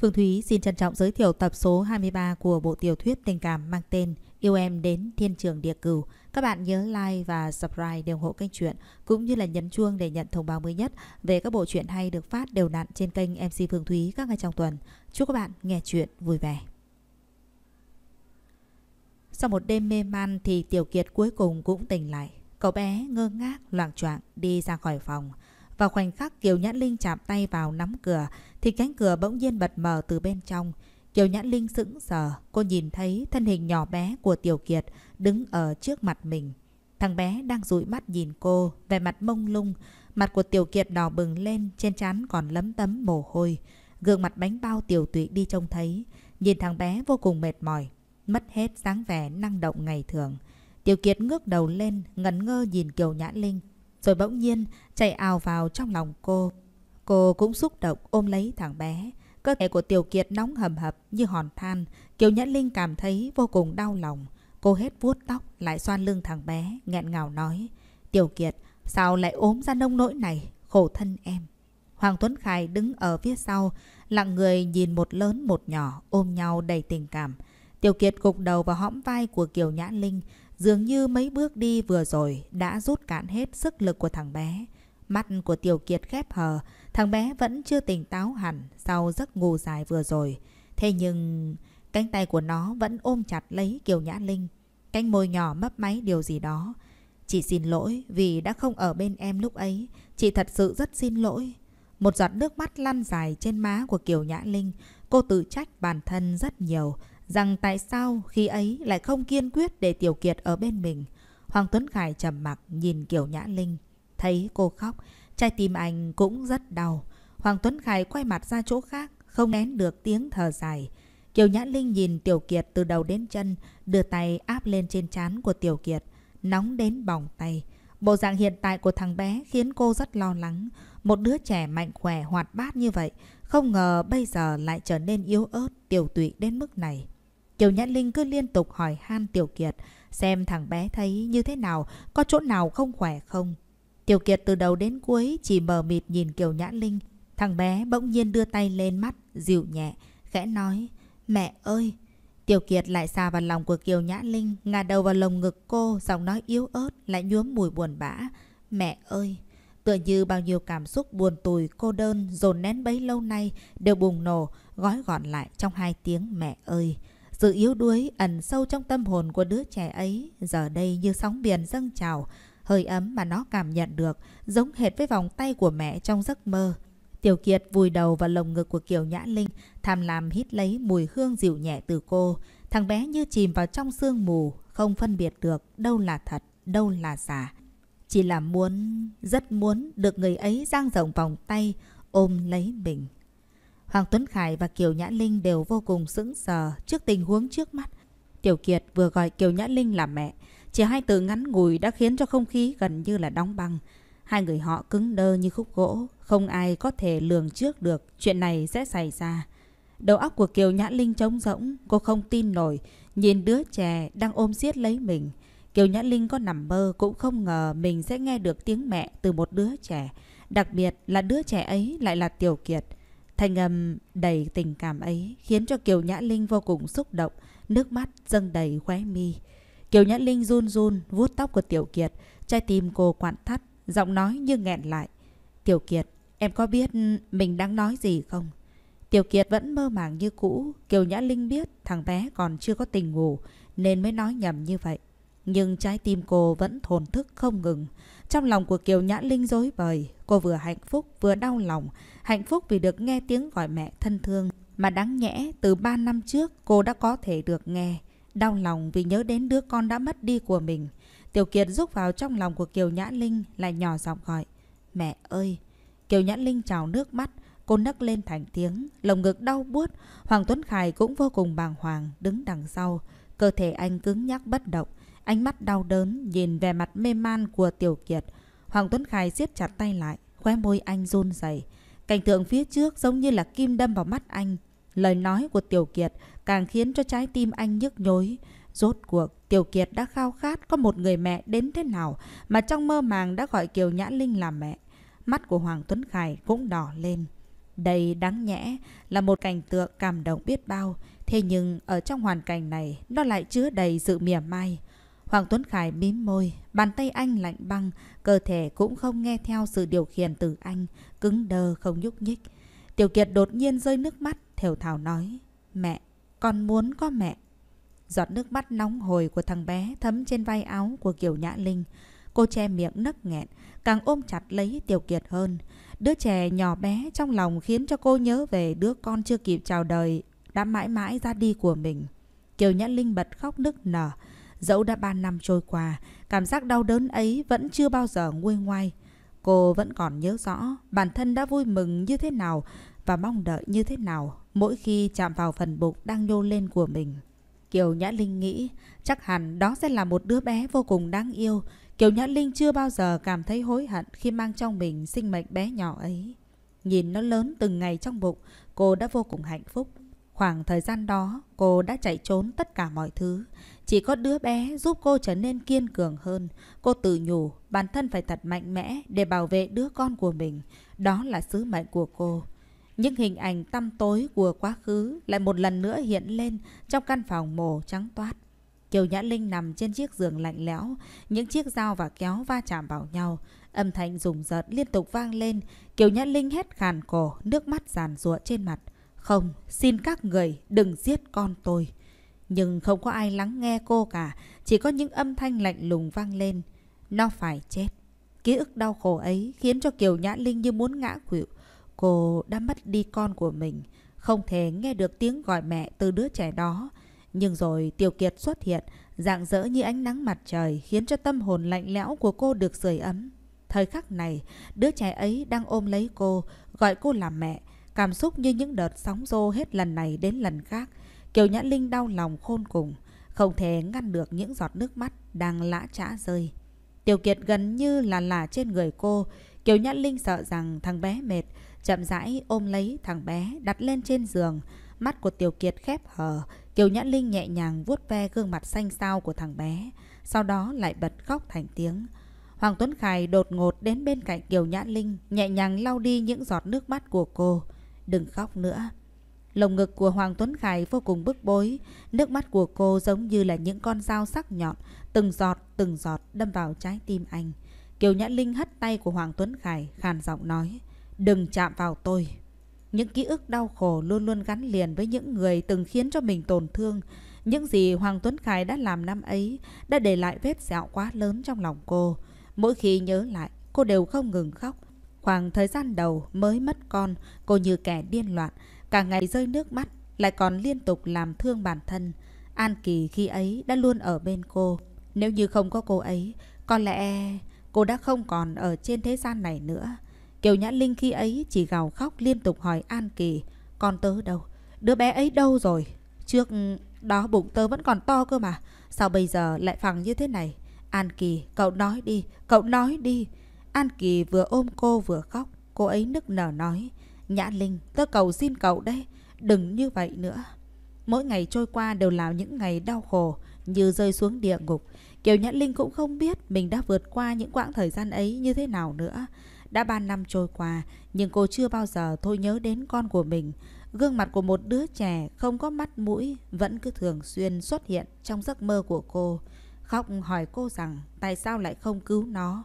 Phương Thúy xin trân trọng giới thiệu tập số 23 của bộ tiểu thuyết tình cảm mang tên Yêu em đến thiên trường địa cửu. Các bạn nhớ like và subscribe để ủng hộ kênh truyện cũng như là nhấn chuông để nhận thông báo mới nhất về các bộ truyện hay được phát đều đặn trên kênh MC Phương Thúy các ngày trong tuần. Chúc các bạn nghe truyện vui vẻ. Sau một đêm mê man thì Tiểu Kiệt cuối cùng cũng tỉnh lại. Cậu bé ngơ ngác, loạng choạng đi ra khỏi phòng. Vào khoảnh khắc Kiều Nhã Linh chạm tay vào nắm cửa thì cánh cửa bỗng nhiên bật mở từ bên trong. Kiều Nhã Linh sững sờ, cô nhìn thấy thân hình nhỏ bé của Tiểu Kiệt đứng ở trước mặt mình. Thằng bé đang dụi mắt nhìn cô, vẻ mặt mông lung, mặt của Tiểu Kiệt đỏ bừng lên, trên trán còn lấm tấm mồ hôi. Gương mặt bánh bao tiểu tụy đi trông thấy, nhìn thằng bé vô cùng mệt mỏi, mất hết dáng vẻ năng động ngày thường. Tiểu Kiệt ngước đầu lên, ngẩn ngơ nhìn Kiều Nhã Linh, rồi bỗng nhiên chạy ào vào trong lòng cô. Cô cũng xúc động ôm lấy thằng bé. Cơ thể của Tiểu Kiệt nóng hầm hập như hòn than. Kiều Nhã Linh cảm thấy vô cùng đau lòng. Cô hết vuốt tóc lại xoan lưng thằng bé, nghẹn ngào nói. Tiểu Kiệt, sao lại ốm ra nông nỗi này? Khổ thân em. Hoàng Tuấn Khải đứng ở phía sau, lặng người nhìn một lớn một nhỏ ôm nhau đầy tình cảm. Tiểu Kiệt gục đầu vào hõm vai của Kiều Nhã Linh, Dường như mấy bước đi vừa rồi đã rút cạn hết sức lực của thằng bé. Mắt của Tiểu Kiệt khép hờ, thằng bé vẫn chưa tỉnh táo hẳn sau giấc ngủ dài vừa rồi. Thế nhưng cánh tay của nó vẫn ôm chặt lấy Kiều Nhã Linh. Cánh môi nhỏ mấp máy điều gì đó. Chị xin lỗi vì đã không ở bên em lúc ấy. Chị thật sự rất xin lỗi. Một giọt nước mắt lăn dài trên má của Kiều Nhã Linh. Cô tự trách bản thân rất nhiều rằng tại sao khi ấy lại không kiên quyết để Tiểu Kiệt ở bên mình. Hoàng Tuấn Khải trầm mặc nhìn Kiều Nhã Linh, thấy cô khóc, trái tim anh cũng rất đau. Hoàng Tuấn Khải quay mặt ra chỗ khác, không nén được tiếng thở dài. Kiều Nhã Linh nhìn Tiểu Kiệt từ đầu đến chân, đưa tay áp lên trên trán của Tiểu Kiệt, nóng đến bỏng tay. Bộ dạng hiện tại của thằng bé khiến cô rất lo lắng. Một đứa trẻ mạnh khỏe hoạt bát như vậy, không ngờ bây giờ lại trở nên yếu ớt, tiểu tụy đến mức này. Kiều Nhã Linh cứ liên tục hỏi han Tiểu Kiệt xem thằng bé thấy như thế nào, có chỗ nào không khỏe không. Tiểu Kiệt từ đầu đến cuối chỉ mờ mịt nhìn Kiều Nhã Linh. Thằng bé bỗng nhiên đưa tay lên mắt, dịu nhẹ, khẽ nói, mẹ ơi. Tiểu Kiệt lại xà vào lòng của Kiều Nhã Linh, ngả đầu vào lồng ngực cô, giọng nói yếu ớt, lại nhuốm mùi buồn bã. Mẹ ơi! Tựa như bao nhiêu cảm xúc buồn tùi, cô đơn, dồn nén bấy lâu nay đều bùng nổ, gói gọn lại trong hai tiếng mẹ ơi. Sự yếu đuối ẩn sâu trong tâm hồn của đứa trẻ ấy giờ đây như sóng biển dâng trào, hơi ấm mà nó cảm nhận được, giống hệt với vòng tay của mẹ trong giấc mơ. Tiểu Kiệt vùi đầu vào lồng ngực của Kiều Nhã Linh, tham lam hít lấy mùi hương dịu nhẹ từ cô. Thằng bé như chìm vào trong sương mù, không phân biệt được đâu là thật, đâu là giả. Chỉ là muốn, rất muốn được người ấy dang rộng vòng tay, ôm lấy mình. Hoàng Tuấn Khải và Kiều Nhã Linh đều vô cùng sững sờ trước tình huống trước mắt. Tiểu Kiệt vừa gọi Kiều Nhã Linh là mẹ. Chỉ hai từ ngắn ngủi đã khiến cho không khí gần như là đóng băng. Hai người họ cứng đơ như khúc gỗ. Không ai có thể lường trước được chuyện này sẽ xảy ra. Đầu óc của Kiều Nhã Linh trống rỗng. Cô không tin nổi. Nhìn đứa trẻ đang ôm siết lấy mình. Kiều Nhã Linh có nằm mơ cũng không ngờ mình sẽ nghe được tiếng mẹ từ một đứa trẻ. Đặc biệt là đứa trẻ ấy lại là Tiểu Kiệt. Thanh âm đầy tình cảm ấy khiến cho Kiều Nhã Linh vô cùng xúc động, nước mắt dâng đầy khóe mi. Kiều Nhã Linh run run vuốt tóc của Tiểu Kiệt, trái tim cô quặn thắt, giọng nói như nghẹn lại. Tiểu Kiệt, em có biết mình đang nói gì không? Tiểu Kiệt vẫn mơ màng như cũ, Kiều Nhã Linh biết thằng bé còn chưa có tình ngủ nên mới nói nhầm như vậy. Nhưng trái tim cô vẫn thồn thức không ngừng. Trong lòng của Kiều Nhã Linh dối bời, Cô vừa hạnh phúc vừa đau lòng, hạnh phúc vì được nghe tiếng gọi mẹ thân thương mà đáng nhẽ từ 3 năm trước cô đã có thể được nghe. Đau lòng vì nhớ đến đứa con đã mất đi của mình. Tiểu Kiệt rút vào trong lòng của Kiều Nhã Linh lại nhỏ giọng gọi. Mẹ ơi! Kiều Nhã Linh trào nước mắt, cô nấc lên thành tiếng, lồng ngực đau buốt. Hoàng Tuấn Khải cũng vô cùng bàng hoàng, đứng đằng sau. Cơ thể anh cứng nhắc bất động, ánh mắt đau đớn nhìn về mặt mê man của Tiểu Kiệt. Hoàng Tuấn Khai siết chặt tay lại, khóe môi anh run rẩy. Cảnh tượng phía trước giống như là kim đâm vào mắt anh. Lời nói của Tiểu Kiệt càng khiến cho trái tim anh nhức nhối. Rốt cuộc, Tiểu Kiệt đã khao khát có một người mẹ đến thế nào mà trong mơ màng đã gọi Kiều Nhã Linh là mẹ. Mắt của Hoàng Tuấn Khải cũng đỏ lên. Đây đáng nhẽ là một cảnh tượng cảm động biết bao. Thế nhưng ở trong hoàn cảnh này, nó lại chứa đầy sự mỉa mai. Hoàng Tuấn Khải mím môi, bàn tay anh lạnh băng, cơ thể cũng không nghe theo sự điều khiển từ anh, cứng đờ không nhúc nhích. Tiểu Kiệt đột nhiên rơi nước mắt, thều thào nói, mẹ, con muốn có mẹ. Giọt nước mắt nóng hồi của thằng bé thấm trên vai áo của Kiều Nhã Linh. Cô che miệng nấc nghẹn, càng ôm chặt lấy Tiểu Kiệt hơn. Đứa trẻ nhỏ bé trong lòng khiến cho cô nhớ về đứa con chưa kịp chào đời, đã mãi mãi ra đi của mình. Kiều Nhã Linh bật khóc nức nở, Dẫu đã 3 năm trôi qua, cảm giác đau đớn ấy vẫn chưa bao giờ nguôi ngoai. Cô vẫn còn nhớ rõ bản thân đã vui mừng như thế nào và mong đợi như thế nào mỗi khi chạm vào phần bụng đang nhô lên của mình. Kiều Nhã Linh nghĩ chắc hẳn đó sẽ là một đứa bé vô cùng đáng yêu. Kiều Nhã Linh chưa bao giờ cảm thấy hối hận khi mang trong mình sinh mệnh bé nhỏ ấy. Nhìn nó lớn từng ngày trong bụng, cô đã vô cùng hạnh phúc. Khoảng thời gian đó, cô đã chạy trốn tất cả mọi thứ. Chỉ có đứa bé giúp cô trở nên kiên cường hơn. Cô tự nhủ bản thân phải thật mạnh mẽ để bảo vệ đứa con của mình. Đó là sứ mệnh của cô. Những hình ảnh tăm tối của quá khứ lại một lần nữa hiện lên trong căn phòng mồ trắng toát. Kiều Nhã Linh nằm trên chiếc giường lạnh lẽo, những chiếc dao và kéo va chạm vào nhau. Âm thanh rùng rợn liên tục vang lên, Kiều Nhã Linh hét khàn cổ, nước mắt giàn ruộng trên mặt. Không, xin các người đừng giết con tôi. Nhưng không có ai lắng nghe cô cả, chỉ có những âm thanh lạnh lùng vang lên. Nó phải chết. Ký ức đau khổ ấy khiến cho Kiều Nhã Linh như muốn ngã quỵu. Cô đã mất đi con của mình, không thể nghe được tiếng gọi mẹ từ đứa trẻ đó. Nhưng rồi Tiểu Kiệt xuất hiện, dạng dỡ như ánh nắng mặt trời khiến cho tâm hồn lạnh lẽo của cô được sưởi ấm. Thời khắc này, đứa trẻ ấy đang ôm lấy cô, gọi cô là mẹ. Cảm xúc như những đợt sóng rô hết lần này đến lần khác. Kiều Nhã Linh đau lòng khôn cùng. Không thể ngăn được những giọt nước mắt đang lã trã rơi. Tiểu Kiệt gần như là lả trên người cô. Kiều Nhã Linh sợ rằng thằng bé mệt. Chậm rãi ôm lấy thằng bé đặt lên trên giường. Mắt của Tiểu Kiệt khép hờ. Kiều Nhã Linh nhẹ nhàng vuốt ve gương mặt xanh xao của thằng bé. Sau đó lại bật khóc thành tiếng. Hoàng Tuấn Khải đột ngột đến bên cạnh Kiều Nhã Linh, nhẹ nhàng lau đi những giọt nước mắt của cô đừng khóc nữa. Lồng ngực của Hoàng Tuấn Khải vô cùng bức bối, nước mắt của cô giống như là những con dao sắc nhọn, từng giọt, từng giọt đâm vào trái tim anh. Kiều Nhã Linh hất tay của Hoàng Tuấn Khải, khàn giọng nói, đừng chạm vào tôi. Những ký ức đau khổ luôn luôn gắn liền với những người từng khiến cho mình tổn thương. Những gì Hoàng Tuấn Khải đã làm năm ấy đã để lại vết sẹo quá lớn trong lòng cô. Mỗi khi nhớ lại, cô đều không ngừng khóc. Khoảng thời gian đầu mới mất con, cô như kẻ điên loạn, cả ngày rơi nước mắt, lại còn liên tục làm thương bản thân. An Kỳ khi ấy đã luôn ở bên cô. Nếu như không có cô ấy, có lẽ cô đã không còn ở trên thế gian này nữa. Kiều Nhã Linh khi ấy chỉ gào khóc liên tục hỏi An Kỳ, con tớ đâu? Đứa bé ấy đâu rồi? Trước đó bụng tớ vẫn còn to cơ mà, sao bây giờ lại phẳng như thế này? An Kỳ, cậu nói đi, cậu nói đi. An Kỳ vừa ôm cô vừa khóc. Cô ấy nức nở nói. Nhã Linh, tớ cầu xin cậu đấy. Đừng như vậy nữa. Mỗi ngày trôi qua đều là những ngày đau khổ như rơi xuống địa ngục. Kiều Nhã Linh cũng không biết mình đã vượt qua những quãng thời gian ấy như thế nào nữa. Đã 3 năm trôi qua, nhưng cô chưa bao giờ thôi nhớ đến con của mình. Gương mặt của một đứa trẻ không có mắt mũi vẫn cứ thường xuyên xuất hiện trong giấc mơ của cô. Khóc hỏi cô rằng tại sao lại không cứu nó.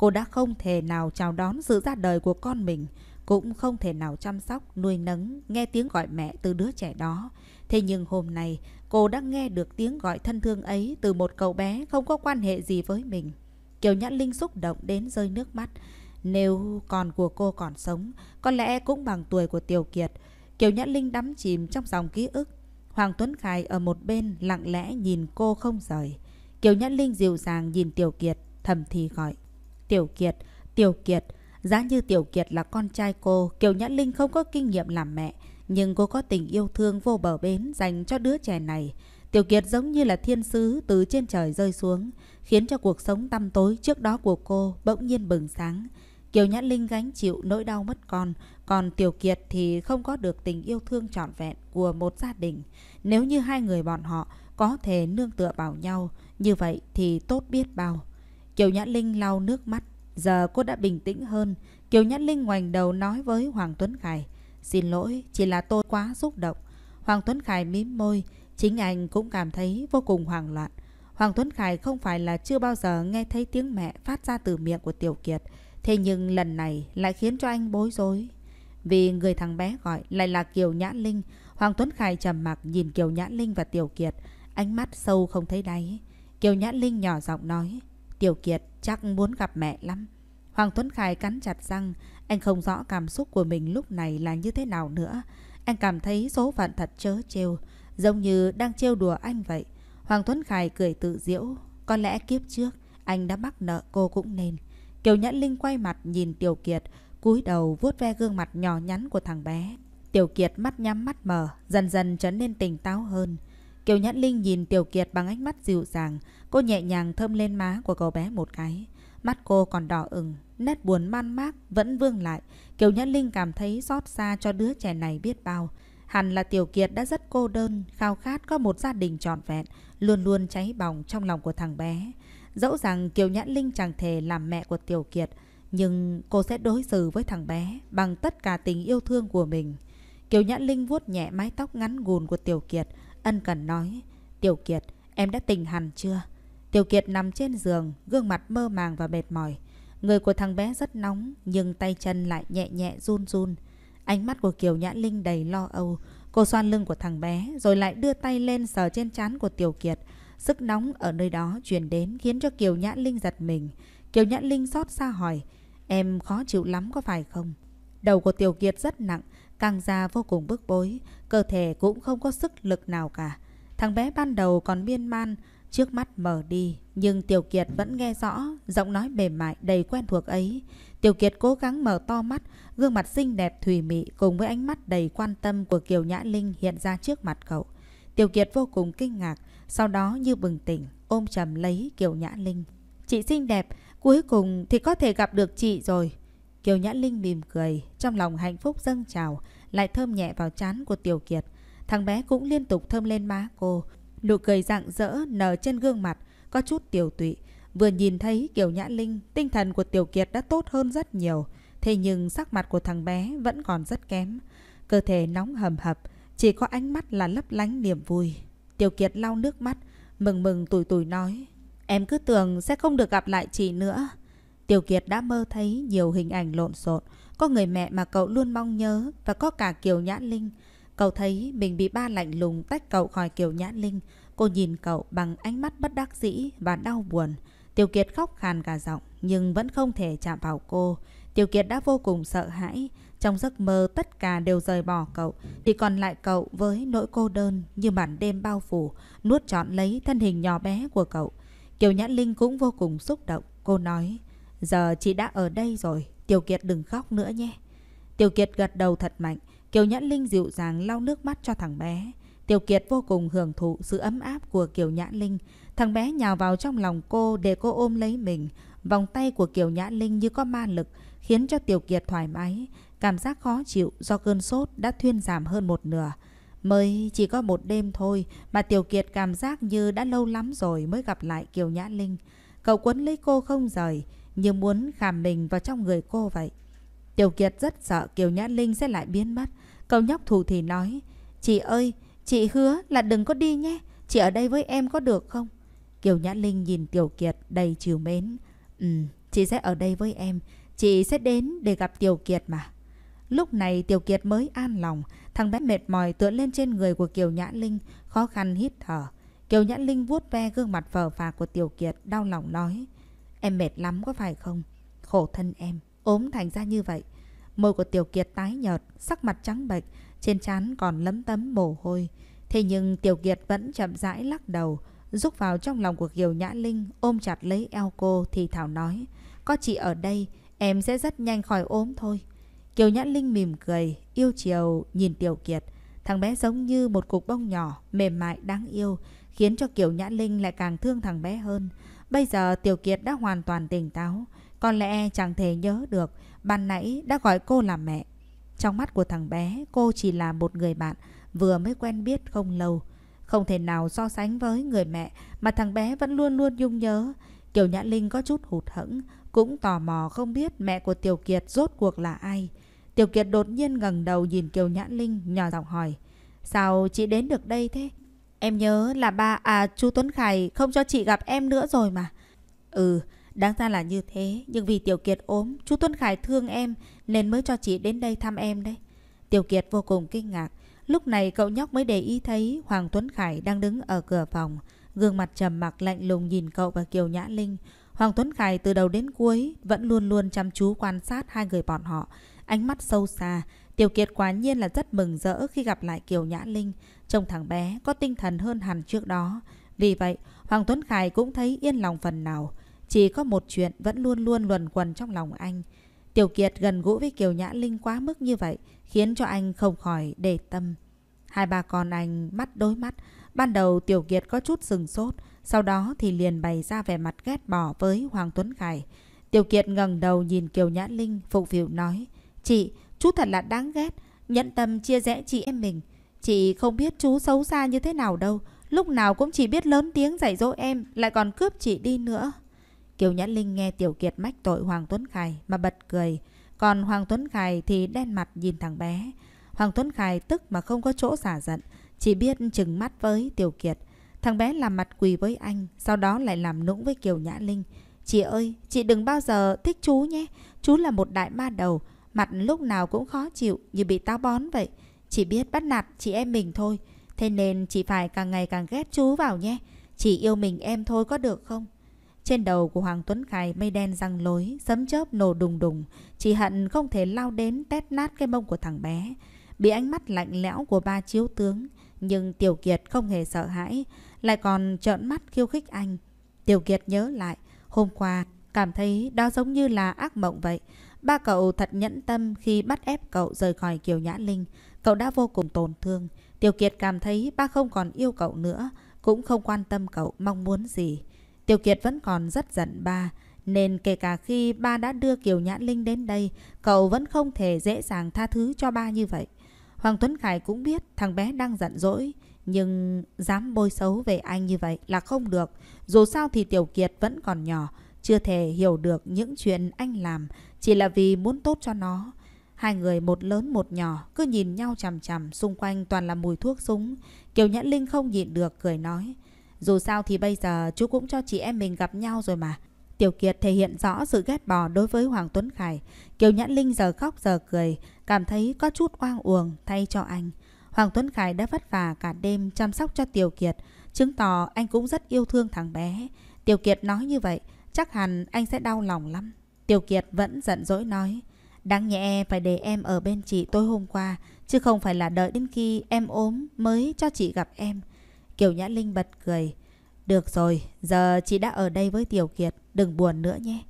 Cô đã không thể nào chào đón sự ra đời của con mình, cũng không thể nào chăm sóc, nuôi nấng, nghe tiếng gọi mẹ từ đứa trẻ đó. Thế nhưng hôm nay, cô đã nghe được tiếng gọi thân thương ấy từ một cậu bé không có quan hệ gì với mình. Kiều Nhã Linh xúc động đến rơi nước mắt. Nếu con của cô còn sống, có lẽ cũng bằng tuổi của Tiểu Kiệt. Kiều Nhã Linh đắm chìm trong dòng ký ức. Hoàng Tuấn khai ở một bên lặng lẽ nhìn cô không rời. Kiều Nhã Linh dịu dàng nhìn Tiểu Kiệt, thầm thì gọi. Tiểu Kiệt, Tiểu Kiệt. Giá như Tiểu Kiệt là con trai cô, Kiều Nhã Linh không có kinh nghiệm làm mẹ, nhưng cô có tình yêu thương vô bờ bến dành cho đứa trẻ này. Tiểu Kiệt giống như là thiên sứ từ trên trời rơi xuống, khiến cho cuộc sống tăm tối trước đó của cô bỗng nhiên bừng sáng. Kiều Nhã Linh gánh chịu nỗi đau mất con, còn Tiểu Kiệt thì không có được tình yêu thương trọn vẹn của một gia đình. Nếu như hai người bọn họ có thể nương tựa vào nhau, như vậy thì tốt biết bao. Kiều Nhã Linh lau nước mắt. Giờ cô đã bình tĩnh hơn. Kiều Nhã Linh ngoảnh đầu nói với Hoàng Tuấn Khải. Xin lỗi, chỉ là tôi quá xúc động. Hoàng Tuấn Khải mím môi. Chính anh cũng cảm thấy vô cùng hoảng loạn. Hoàng Tuấn Khải không phải là chưa bao giờ nghe thấy tiếng mẹ phát ra từ miệng của Tiểu Kiệt. Thế nhưng lần này lại khiến cho anh bối rối. Vì người thằng bé gọi lại là Kiều Nhã Linh. Hoàng Tuấn Khải trầm mặc nhìn Kiều Nhã Linh và Tiểu Kiệt. Ánh mắt sâu không thấy đáy. Kiều Nhã Linh nhỏ giọng nói. Tiểu Kiệt chắc muốn gặp mẹ lắm. Hoàng Tuấn Khải cắn chặt răng, anh không rõ cảm xúc của mình lúc này là như thế nào nữa. Anh cảm thấy số phận thật chớ trêu, giống như đang trêu đùa anh vậy. Hoàng Tuấn Khải cười tự diễu, có lẽ kiếp trước anh đã mắc nợ cô cũng nên. Kiều Nhã Linh quay mặt nhìn Tiểu Kiệt, cúi đầu vuốt ve gương mặt nhỏ nhắn của thằng bé. Tiểu Kiệt mắt nhắm mắt mở, dần dần trở nên tỉnh táo hơn. Kiều Nhãn Linh nhìn Tiểu Kiệt bằng ánh mắt dịu dàng, cô nhẹ nhàng thơm lên má của cậu bé một cái. Mắt cô còn đỏ ửng, nét buồn man mác vẫn vương lại. Kiều Nhãn Linh cảm thấy xót xa cho đứa trẻ này biết bao. Hẳn là Tiểu Kiệt đã rất cô đơn, khao khát có một gia đình trọn vẹn, luôn luôn cháy bỏng trong lòng của thằng bé. Dẫu rằng Kiều Nhãn Linh chẳng thể làm mẹ của Tiểu Kiệt, nhưng cô sẽ đối xử với thằng bé bằng tất cả tình yêu thương của mình. Kiều Nhãn Linh vuốt nhẹ mái tóc ngắn gùn của Tiểu Kiệt, ân cần nói Tiểu Kiệt em đã tỉnh hẳn chưa Tiểu Kiệt nằm trên giường gương mặt mơ màng và mệt mỏi Người của thằng bé rất nóng nhưng tay chân lại nhẹ nhẹ run run Ánh mắt của Kiều Nhã Linh đầy lo âu Cô xoan lưng của thằng bé rồi lại đưa tay lên sờ trên trán của Tiểu Kiệt Sức nóng ở nơi đó truyền đến khiến cho Kiều Nhã Linh giật mình Kiều Nhã Linh xót xa hỏi Em khó chịu lắm có phải không? Đầu của Tiểu Kiệt rất nặng Càng già vô cùng bức bối, cơ thể cũng không có sức lực nào cả. Thằng bé ban đầu còn miên man, trước mắt mở đi, nhưng Tiểu Kiệt vẫn nghe rõ giọng nói mềm mại đầy quen thuộc ấy. Tiểu Kiệt cố gắng mở to mắt, gương mặt xinh đẹp thùy mị cùng với ánh mắt đầy quan tâm của Kiều Nhã Linh hiện ra trước mặt cậu. Tiểu Kiệt vô cùng kinh ngạc, sau đó như bừng tỉnh, ôm chầm lấy Kiều Nhã Linh. Chị xinh đẹp, cuối cùng thì có thể gặp được chị rồi. Kiều Nhã Linh mỉm cười, trong lòng hạnh phúc dâng trào, lại thơm nhẹ vào trán của Tiểu Kiệt. Thằng bé cũng liên tục thơm lên má cô. Nụ cười rạng rỡ nở trên gương mặt, có chút tiểu tụy. Vừa nhìn thấy Kiều Nhã Linh, tinh thần của Tiểu Kiệt đã tốt hơn rất nhiều. Thế nhưng sắc mặt của thằng bé vẫn còn rất kém. Cơ thể nóng hầm hập, chỉ có ánh mắt là lấp lánh niềm vui. Tiểu Kiệt lau nước mắt, mừng mừng tủi tủi nói. Em cứ tưởng sẽ không được gặp lại chị nữa. Tiểu Kiệt đã mơ thấy nhiều hình ảnh lộn xộn, có người mẹ mà cậu luôn mong nhớ và có cả Kiều Nhã Linh. Cậu thấy mình bị ba lạnh lùng tách cậu khỏi Kiều Nhã Linh. Cô nhìn cậu bằng ánh mắt bất đắc dĩ và đau buồn. Tiểu Kiệt khóc khàn cả giọng nhưng vẫn không thể chạm vào cô. Tiểu Kiệt đã vô cùng sợ hãi. Trong giấc mơ tất cả đều rời bỏ cậu. Chỉ còn lại cậu với nỗi cô đơn như màn đêm bao phủ, nuốt trọn lấy thân hình nhỏ bé của cậu. Kiều Nhã Linh cũng vô cùng xúc động. Cô nói... Giờ chị đã ở đây rồi, Tiểu Kiệt đừng khóc nữa nhé. Tiểu Kiệt gật đầu thật mạnh, Kiều Nhã Linh dịu dàng lau nước mắt cho thằng bé. Tiểu Kiệt vô cùng hưởng thụ sự ấm áp của Kiều Nhã Linh. Thằng bé nhào vào trong lòng cô để cô ôm lấy mình. Vòng tay của Kiều Nhã Linh như có ma lực, khiến cho Tiểu Kiệt thoải mái. Cảm giác khó chịu do cơn sốt đã thuyên giảm hơn một nửa. Mới chỉ có một đêm thôi mà Tiểu Kiệt cảm giác như đã lâu lắm rồi mới gặp lại Kiều Nhã Linh. Cậu quấn lấy cô không rời như muốn khảm mình vào trong người cô vậy. Tiểu Kiệt rất sợ Kiều Nhã Linh sẽ lại biến mất. Cậu nhóc thù thì nói, Chị ơi, chị hứa là đừng có đi nhé, chị ở đây với em có được không? Kiều Nhã Linh nhìn Tiểu Kiệt đầy chiều mến. Ừ, chị sẽ ở đây với em, chị sẽ đến để gặp Tiểu Kiệt mà. Lúc này Tiểu Kiệt mới an lòng, thằng bé mệt mỏi tựa lên trên người của Kiều Nhã Linh, khó khăn hít thở. Kiều Nhã Linh vuốt ve gương mặt phờ phạc của Tiểu Kiệt, đau lòng nói. Em mệt lắm có phải không? Khổ thân em, ốm thành ra như vậy. Môi của Tiểu Kiệt tái nhợt, sắc mặt trắng bệch, trên trán còn lấm tấm mồ hôi. Thế nhưng Tiểu Kiệt vẫn chậm rãi lắc đầu, rúc vào trong lòng của Kiều Nhã Linh, ôm chặt lấy eo cô thì thảo nói. Có chị ở đây, em sẽ rất nhanh khỏi ốm thôi. Kiều Nhã Linh mỉm cười, yêu chiều nhìn Tiểu Kiệt. Thằng bé giống như một cục bông nhỏ, mềm mại, đáng yêu, khiến cho Kiều Nhã Linh lại càng thương thằng bé hơn. Bây giờ Tiểu Kiệt đã hoàn toàn tỉnh táo. Có lẽ chẳng thể nhớ được ban nãy đã gọi cô là mẹ. Trong mắt của thằng bé, cô chỉ là một người bạn vừa mới quen biết không lâu. Không thể nào so sánh với người mẹ mà thằng bé vẫn luôn luôn nhung nhớ. Kiều Nhã Linh có chút hụt hẫng, cũng tò mò không biết mẹ của Tiểu Kiệt rốt cuộc là ai. Tiểu Kiệt đột nhiên ngẩng đầu nhìn Kiều Nhã Linh nhỏ giọng hỏi. Sao chị đến được đây thế? Em nhớ là ba à chú Tuấn Khải không cho chị gặp em nữa rồi mà. Ừ, đáng ra là như thế, nhưng vì Tiểu Kiệt ốm, chú Tuấn Khải thương em nên mới cho chị đến đây thăm em đấy. Tiểu Kiệt vô cùng kinh ngạc, lúc này cậu nhóc mới để ý thấy Hoàng Tuấn Khải đang đứng ở cửa phòng, gương mặt trầm mặc lạnh lùng nhìn cậu và Kiều Nhã Linh. Hoàng Tuấn Khải từ đầu đến cuối vẫn luôn luôn chăm chú quan sát hai người bọn họ, ánh mắt sâu xa, Tiểu Kiệt quả nhiên là rất mừng rỡ khi gặp lại Kiều Nhã Linh, trông thằng bé có tinh thần hơn hẳn trước đó. Vì vậy, Hoàng Tuấn Khải cũng thấy yên lòng phần nào. Chỉ có một chuyện vẫn luôn luôn luẩn quẩn trong lòng anh. Tiểu Kiệt gần gũi với Kiều Nhã Linh quá mức như vậy, khiến cho anh không khỏi để tâm. Hai bà con anh mắt đối mắt, ban đầu Tiểu Kiệt có chút sừng sốt, sau đó thì liền bày ra vẻ mặt ghét bỏ với Hoàng Tuấn Khải. Tiểu Kiệt ngẩng đầu nhìn Kiều Nhã Linh, phụ vụ nói, Chị, Chú thật là đáng ghét, nhận tâm chia rẽ chị em mình. Chị không biết chú xấu xa như thế nào đâu, lúc nào cũng chỉ biết lớn tiếng dạy dỗ em, lại còn cướp chị đi nữa. Kiều Nhã Linh nghe Tiểu Kiệt mách tội Hoàng Tuấn Khải mà bật cười, còn Hoàng Tuấn Khải thì đen mặt nhìn thằng bé. Hoàng Tuấn Khải tức mà không có chỗ xả giận, chỉ biết chừng mắt với Tiểu Kiệt. Thằng bé làm mặt quỳ với anh, sau đó lại làm nũng với Kiều Nhã Linh. Chị ơi, chị đừng bao giờ thích chú nhé, chú là một đại ma đầu, Mặt lúc nào cũng khó chịu như bị táo bón vậy. Chỉ biết bắt nạt chị em mình thôi. Thế nên chị phải càng ngày càng ghét chú vào nhé. Chỉ yêu mình em thôi có được không? Trên đầu của Hoàng Tuấn Khải mây đen răng lối, sấm chớp nổ đùng đùng. Chị hận không thể lao đến tét nát cái mông của thằng bé. Bị ánh mắt lạnh lẽo của ba chiếu tướng. Nhưng Tiểu Kiệt không hề sợ hãi, lại còn trợn mắt khiêu khích anh. Tiểu Kiệt nhớ lại, hôm qua cảm thấy đó giống như là ác mộng vậy. Ba cậu thật nhẫn tâm khi bắt ép cậu rời khỏi Kiều Nhã Linh. Cậu đã vô cùng tổn thương. Tiểu Kiệt cảm thấy ba không còn yêu cậu nữa, cũng không quan tâm cậu mong muốn gì. Tiểu Kiệt vẫn còn rất giận ba, nên kể cả khi ba đã đưa Kiều Nhã Linh đến đây, cậu vẫn không thể dễ dàng tha thứ cho ba như vậy. Hoàng Tuấn Khải cũng biết thằng bé đang giận dỗi, nhưng dám bôi xấu về anh như vậy là không được. Dù sao thì Tiểu Kiệt vẫn còn nhỏ, chưa thể hiểu được những chuyện anh làm, chỉ là vì muốn tốt cho nó. Hai người một lớn một nhỏ cứ nhìn nhau chằm chằm, xung quanh toàn là mùi thuốc súng. Kiều Nhã Linh không nhịn được cười nói. Dù sao thì bây giờ chú cũng cho chị em mình gặp nhau rồi mà. Tiểu Kiệt thể hiện rõ sự ghét bỏ đối với Hoàng Tuấn Khải. Kiều nhãn Linh giờ khóc giờ cười, cảm thấy có chút oang uổng thay cho anh. Hoàng Tuấn Khải đã vất vả cả đêm chăm sóc cho Tiểu Kiệt, chứng tỏ anh cũng rất yêu thương thằng bé. Tiểu Kiệt nói như vậy, chắc hẳn anh sẽ đau lòng lắm. Tiểu Kiệt vẫn giận dỗi nói. Đáng nhẹ phải để em ở bên chị tối hôm qua, chứ không phải là đợi đến khi em ốm mới cho chị gặp em. Kiều Nhã Linh bật cười. Được rồi, giờ chị đã ở đây với Tiểu Kiệt, đừng buồn nữa nhé.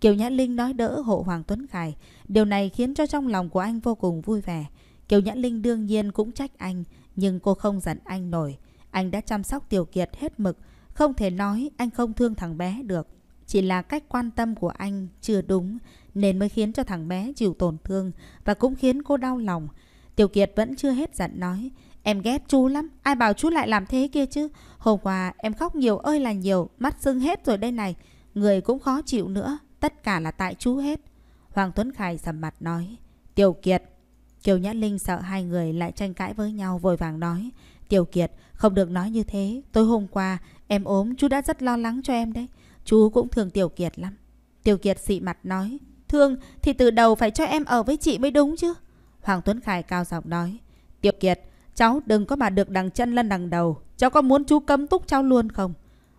Kiều Nhã Linh nói đỡ hộ Hoàng Tuấn Khải. Điều này khiến cho trong lòng của anh vô cùng vui vẻ. Kiều Nhã Linh đương nhiên cũng trách anh, nhưng cô không giận anh nổi. Anh đã chăm sóc Tiểu Kiệt hết mực, không thể nói anh không thương thằng bé được. Chỉ là cách quan tâm của anh chưa đúng nên mới khiến cho thằng bé chịu tổn thương và cũng khiến cô đau lòng. Tiểu Kiệt vẫn chưa hết giận nói. Em ghét chú lắm, ai bảo chú lại làm thế kia chứ. Hôm qua em khóc nhiều ơi là nhiều, mắt sưng hết rồi đây này. Người cũng khó chịu nữa, tất cả là tại chú hết. Hoàng Tuấn Khải sầm mặt nói. Tiểu Kiệt. Kiều Nhã Linh sợ hai người lại tranh cãi với nhau vội vàng nói. Tiểu Kiệt, không được nói như thế. Tối hôm qua, em ốm, chú đã rất lo lắng cho em đấy. Chú cũng thương Tiểu Kiệt lắm. Tiểu Kiệt xị mặt nói. Thương thì từ đầu phải cho em ở với chị mới đúng chứ. Hoàng Tuấn Khải cao giọng nói. Tiểu Kiệt, cháu đừng có mà được đằng chân lân đằng đầu. Cháu có muốn chú cấm túc cháu luôn không?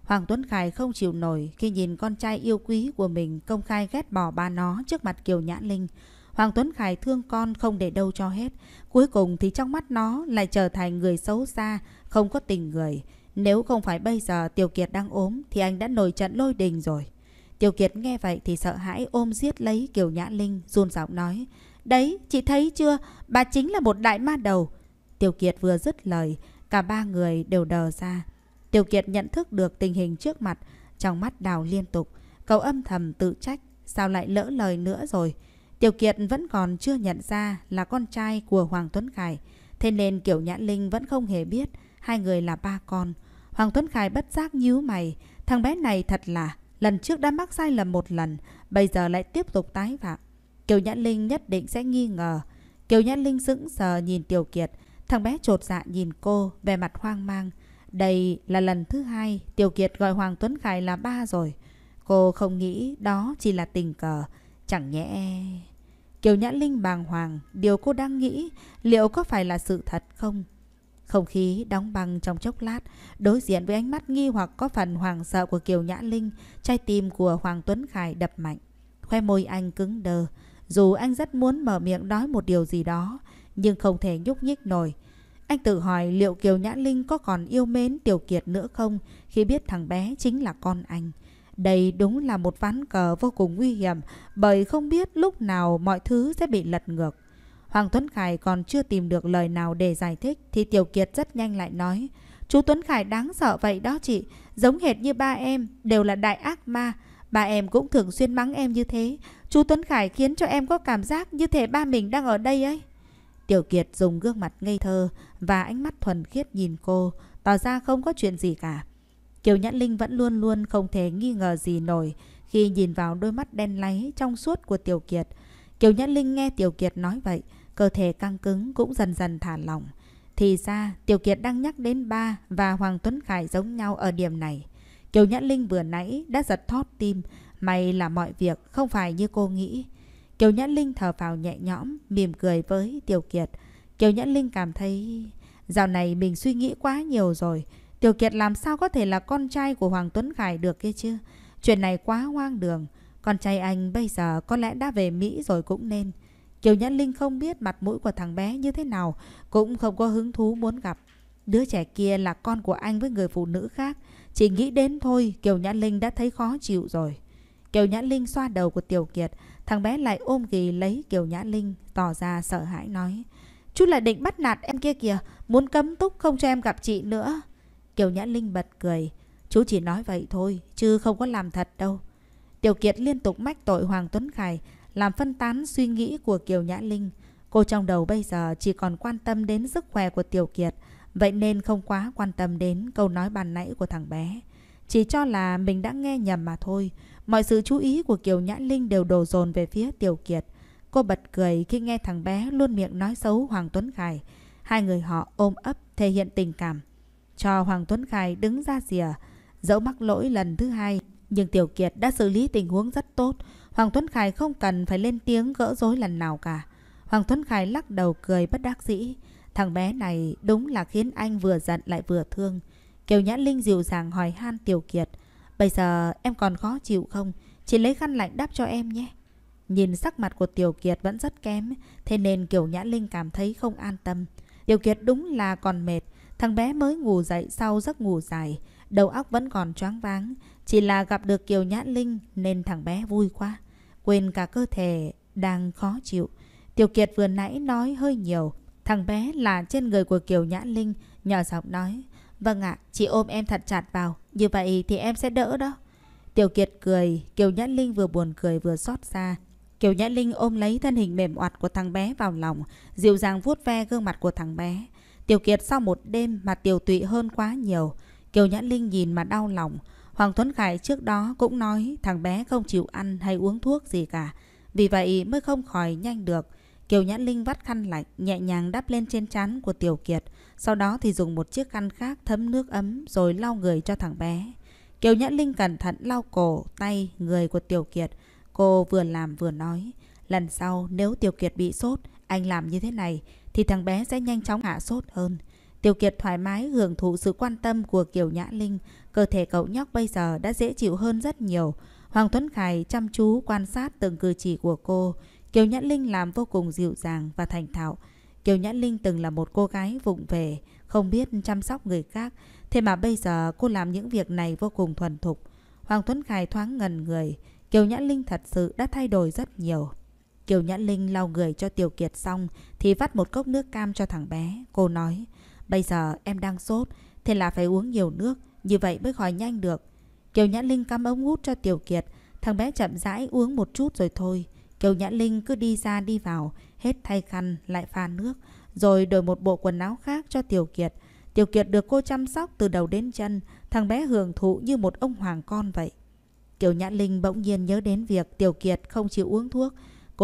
Hoàng Tuấn Khải không chịu nổi khi nhìn con trai yêu quý của mình công khai ghét bỏ ba nó trước mặt Kiều Nhã Linh. Hoàng Tuấn Khải thương con không để đâu cho hết. Cuối cùng thì trong mắt nó lại trở thành người xấu xa, không có tình người. Nếu không phải bây giờ Tiểu Kiệt đang ốm thì anh đã nổi trận lôi đình rồi. Tiểu Kiệt nghe vậy thì sợ hãi ôm giết lấy Kiều Nhã Linh, run giọng nói. Đấy, chị thấy chưa? Bà chính là một đại ma đầu. Tiểu Kiệt vừa dứt lời, cả ba người đều đờ ra. Tiểu Kiệt nhận thức được tình hình trước mặt, trong mắt đào liên tục. Cậu âm thầm tự trách, sao lại lỡ lời nữa rồi? Tiểu Kiệt vẫn còn chưa nhận ra là con trai của Hoàng Tuấn Khải. Thế nên Kiều Nhã Linh vẫn không hề biết hai người là ba con. Hoàng Tuấn Khai bất giác nhíu mày. Thằng bé này thật là lần trước đã mắc sai lầm một lần, bây giờ lại tiếp tục tái phạm. Kiều Nhã Linh nhất định sẽ nghi ngờ. Kiều Nhã Linh sững sờ nhìn Tiểu Kiệt. Thằng bé trột dạ nhìn cô, về mặt hoang mang. Đây là lần thứ hai Tiểu Kiệt gọi Hoàng Tuấn Khai là ba rồi. Cô không nghĩ đó chỉ là tình cờ. Chẳng nhẽ... Kiều Nhã Linh bàng hoàng, điều cô đang nghĩ liệu có phải là sự thật không? Không khí đóng băng trong chốc lát, đối diện với ánh mắt nghi hoặc có phần hoàng sợ của Kiều Nhã Linh, trái tim của Hoàng Tuấn Khải đập mạnh. Khoe môi anh cứng đờ, dù anh rất muốn mở miệng nói một điều gì đó, nhưng không thể nhúc nhích nổi. Anh tự hỏi liệu Kiều Nhã Linh có còn yêu mến Tiểu Kiệt nữa không khi biết thằng bé chính là con anh. Đây đúng là một ván cờ vô cùng nguy hiểm bởi không biết lúc nào mọi thứ sẽ bị lật ngược. Hoàng Tuấn Khải còn chưa tìm được lời nào để giải thích thì Tiểu Kiệt rất nhanh lại nói. Chú Tuấn Khải đáng sợ vậy đó chị, giống hệt như ba em, đều là đại ác ma. Ba em cũng thường xuyên mắng em như thế. Chú Tuấn Khải khiến cho em có cảm giác như thể ba mình đang ở đây ấy. Tiểu Kiệt dùng gương mặt ngây thơ và ánh mắt thuần khiết nhìn cô, tỏ ra không có chuyện gì cả. Kiều Nhãn Linh vẫn luôn luôn không thể nghi ngờ gì nổi khi nhìn vào đôi mắt đen láy trong suốt của Tiểu Kiệt. Kiều Nhãn Linh nghe Tiểu Kiệt nói vậy, cơ thể căng cứng cũng dần dần thả lỏng. Thì ra, Tiểu Kiệt đang nhắc đến ba và Hoàng Tuấn Khải giống nhau ở điểm này. Kiều Nhã Linh vừa nãy đã giật thót tim, may là mọi việc không phải như cô nghĩ. Kiều Nhã Linh thở vào nhẹ nhõm, mỉm cười với Tiểu Kiệt. Kiều Nhã Linh cảm thấy... Dạo này mình suy nghĩ quá nhiều rồi. Tiểu Kiệt làm sao có thể là con trai của Hoàng Tuấn Khải được kia chứ? Chuyện này quá hoang đường. Con trai anh bây giờ có lẽ đã về Mỹ rồi cũng nên. Kiều Nhã Linh không biết mặt mũi của thằng bé như thế nào, cũng không có hứng thú muốn gặp. Đứa trẻ kia là con của anh với người phụ nữ khác. Chỉ nghĩ đến thôi, Kiều Nhã Linh đã thấy khó chịu rồi. Kiều Nhã Linh xoa đầu của Tiểu Kiệt, thằng bé lại ôm ghì lấy Kiều Nhã Linh, tỏ ra sợ hãi nói. Chú lại định bắt nạt em kia kìa, muốn cấm túc không cho em gặp chị nữa. Kiều Nhã Linh bật cười, chú chỉ nói vậy thôi, chứ không có làm thật đâu. Tiểu Kiệt liên tục mách tội Hoàng Tuấn Khải, làm phân tán suy nghĩ của Kiều Nhã Linh. Cô trong đầu bây giờ chỉ còn quan tâm đến sức khỏe của Tiểu Kiệt, vậy nên không quá quan tâm đến câu nói bàn nãy của thằng bé. Chỉ cho là mình đã nghe nhầm mà thôi. Mọi sự chú ý của Kiều Nhã Linh đều đổ dồn về phía Tiểu Kiệt. Cô bật cười khi nghe thằng bé luôn miệng nói xấu Hoàng Tuấn Khải. Hai người họ ôm ấp thể hiện tình cảm. Cho Hoàng Tuấn Khải đứng ra rìa. Dẫu mắc lỗi lần thứ hai, nhưng Tiểu Kiệt đã xử lý tình huống rất tốt. Hoàng Tuấn Khải không cần phải lên tiếng gỡ rối lần nào cả. Hoàng Tuấn Khải lắc đầu cười bất đắc dĩ. Thằng bé này đúng là khiến anh vừa giận lại vừa thương. Kiều Nhã Linh dịu dàng hỏi han Tiểu Kiệt. Bây giờ em còn khó chịu không? Chị lấy khăn lạnh đắp cho em nhé. Nhìn sắc mặt của Tiểu Kiệt vẫn rất kém, thế nên Kiều Nhã Linh cảm thấy không an tâm. Tiểu Kiệt đúng là còn mệt, Thằng bé mới ngủ dậy sau giấc ngủ dài, đầu óc vẫn còn choáng váng. Chỉ là gặp được Kiều Nhã Linh nên thằng bé vui quá. Quên cả cơ thể đang khó chịu. Tiểu Kiệt vừa nãy nói hơi nhiều. Thằng bé là trên người của Kiều Nhã Linh, nhỏ giọng nói. Vâng ạ, chị ôm em thật chặt vào, như vậy thì em sẽ đỡ đó. Tiểu Kiệt cười, Kiều Nhã Linh vừa buồn cười vừa xót xa. Kiều Nhã Linh ôm lấy thân hình mềm oặt của thằng bé vào lòng, dịu dàng vuốt ve gương mặt của thằng bé. Tiểu Kiệt sau một đêm mà tiểu tụy hơn quá nhiều. Kiều Nhã Linh nhìn mà đau lòng. Hoàng Tuấn Khải trước đó cũng nói thằng bé không chịu ăn hay uống thuốc gì cả. Vì vậy mới không khỏi nhanh được. Kiều Nhã Linh vắt khăn lạnh nhẹ nhàng đắp lên trên trán của Tiểu Kiệt. Sau đó thì dùng một chiếc khăn khác thấm nước ấm rồi lau người cho thằng bé. Kiều Nhã Linh cẩn thận lau cổ, tay, người của Tiểu Kiệt. Cô vừa làm vừa nói. Lần sau nếu Tiểu Kiệt bị sốt, anh làm như thế này thì thằng bé sẽ nhanh chóng hạ sốt hơn. Tiêu Kiệt thoải mái hưởng thụ sự quan tâm của Kiều Nhã Linh, cơ thể cậu nhóc bây giờ đã dễ chịu hơn rất nhiều. Hoàng Tuấn Khải chăm chú quan sát từng cử chỉ của cô, Kiều Nhã Linh làm vô cùng dịu dàng và thành thạo. Kiều Nhã Linh từng là một cô gái vụng về, không biết chăm sóc người khác, thế mà bây giờ cô làm những việc này vô cùng thuần thục. Hoàng Tuấn Khải thoáng ngần người, Kiều Nhã Linh thật sự đã thay đổi rất nhiều. Kiều Nhã Linh lau người cho Tiểu Kiệt xong thì vắt một cốc nước cam cho thằng bé. Cô nói, bây giờ em đang sốt, thế là phải uống nhiều nước, như vậy mới khỏi nhanh được. Kiều Nhã Linh cắm ống hút cho Tiểu Kiệt, thằng bé chậm rãi uống một chút rồi thôi. Kiều Nhã Linh cứ đi ra đi vào, hết thay khăn lại pha nước, rồi đổi một bộ quần áo khác cho Tiểu Kiệt. Tiểu Kiệt được cô chăm sóc từ đầu đến chân, thằng bé hưởng thụ như một ông hoàng con vậy. Kiều Nhã Linh bỗng nhiên nhớ đến việc Tiểu Kiệt không chịu uống thuốc,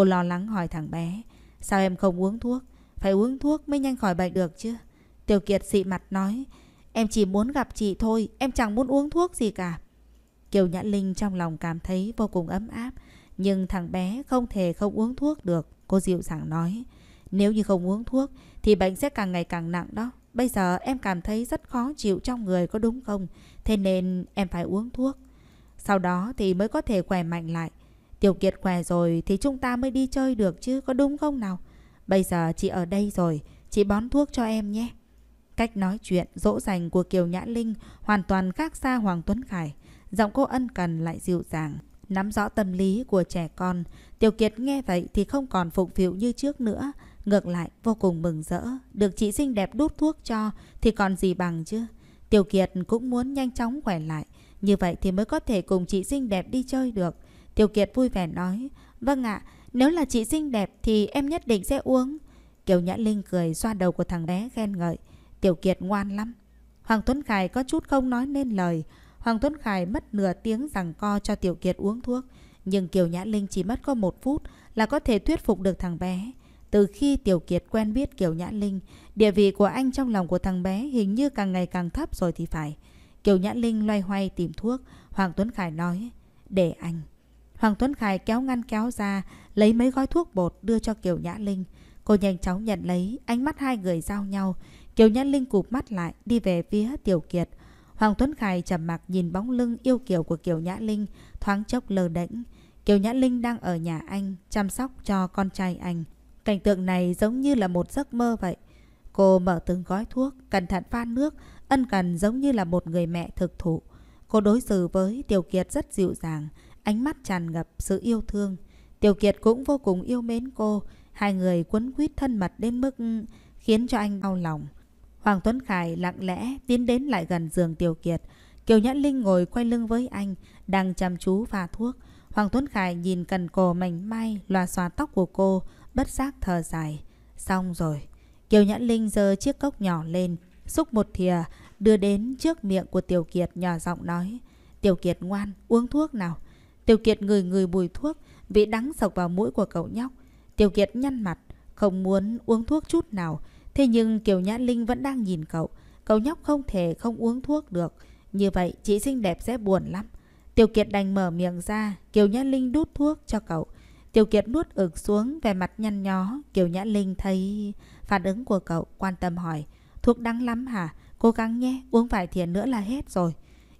Cô lo lắng hỏi thằng bé Sao em không uống thuốc Phải uống thuốc mới nhanh khỏi bệnh được chứ Tiểu Kiệt xị mặt nói Em chỉ muốn gặp chị thôi Em chẳng muốn uống thuốc gì cả Kiều Nhã Linh trong lòng cảm thấy vô cùng ấm áp Nhưng thằng bé không thể không uống thuốc được Cô dịu dàng nói Nếu như không uống thuốc Thì bệnh sẽ càng ngày càng nặng đó Bây giờ em cảm thấy rất khó chịu trong người có đúng không Thế nên em phải uống thuốc Sau đó thì mới có thể khỏe mạnh lại Tiểu Kiệt khỏe rồi thì chúng ta mới đi chơi được chứ có đúng không nào? Bây giờ chị ở đây rồi, chị bón thuốc cho em nhé. Cách nói chuyện dỗ dành của Kiều Nhã Linh hoàn toàn khác xa Hoàng Tuấn Khải. Giọng cô ân cần lại dịu dàng. Nắm rõ tâm lý của trẻ con, Tiểu Kiệt nghe vậy thì không còn phụng phịu như trước nữa. Ngược lại, vô cùng mừng rỡ. Được chị xinh đẹp đút thuốc cho thì còn gì bằng chứ. Tiểu Kiệt cũng muốn nhanh chóng khỏe lại. Như vậy thì mới có thể cùng chị xinh đẹp đi chơi được. Tiểu Kiệt vui vẻ nói, vâng ạ, nếu là chị xinh đẹp thì em nhất định sẽ uống. Kiều Nhã Linh cười xoa đầu của thằng bé khen ngợi, Tiểu Kiệt ngoan lắm. Hoàng Tuấn Khải có chút không nói nên lời. Hoàng Tuấn Khải mất nửa tiếng rằng co cho Tiểu Kiệt uống thuốc. Nhưng Kiều Nhã Linh chỉ mất có một phút là có thể thuyết phục được thằng bé. Từ khi Tiểu Kiệt quen biết Kiều Nhã Linh, địa vị của anh trong lòng của thằng bé hình như càng ngày càng thấp rồi thì phải. Kiều Nhã Linh loay hoay tìm thuốc, Hoàng Tuấn Khải nói, để anh. Hoàng Tuấn Khải kéo ngăn kéo ra, lấy mấy gói thuốc bột đưa cho Kiều Nhã Linh. Cô nhanh chóng nhận lấy, ánh mắt hai người giao nhau. Kiều Nhã Linh cụp mắt lại, đi về phía Tiểu Kiệt. Hoàng Tuấn Khải trầm mặc nhìn bóng lưng yêu kiều của Kiều Nhã Linh, thoáng chốc lờ đễnh. Kiều Nhã Linh đang ở nhà anh, chăm sóc cho con trai anh. Cảnh tượng này giống như là một giấc mơ vậy. Cô mở từng gói thuốc, cẩn thận pha nước, ân cần giống như là một người mẹ thực thụ. Cô đối xử với Tiểu Kiệt rất dịu dàng, ánh mắt tràn ngập sự yêu thương. Tiểu Kiệt cũng vô cùng yêu mến cô, hai người quấn quýt thân mật đến mức khiến cho anh đau lòng. Hoàng Tuấn Khải lặng lẽ tiến đến lại gần giường Tiểu Kiệt. Kiều Nhã Linh ngồi quay lưng với anh, đang chăm chú pha thuốc. Hoàng Tuấn Khải nhìn cần cổ mảnh mai loa xòa tóc của cô, bất giác thở dài. Xong rồi. Kiều Nhã Linh giơ chiếc cốc nhỏ lên, xúc một thìa, đưa đến trước miệng của Tiểu Kiệt nhỏ giọng nói. Tiểu Kiệt ngoan, uống thuốc nào. Tiêu Kiệt người người bùi thuốc, vị đắng sọc vào mũi của cậu nhóc. Tiêu Kiệt nhăn mặt, không muốn uống thuốc chút nào. Thế nhưng Kiều Nhã Linh vẫn đang nhìn cậu. Cậu nhóc không thể không uống thuốc được. Như vậy chị xinh đẹp sẽ buồn lắm. Tiêu Kiệt đành mở miệng ra, Kiều Nhã Linh đút thuốc cho cậu. Tiêu Kiệt nuốt ực xuống vẻ mặt nhăn nhó. Kiều Nhã Linh thấy phản ứng của cậu quan tâm hỏi. Thuốc đắng lắm hả? Cố gắng nhé, uống vài thiền nữa là hết rồi.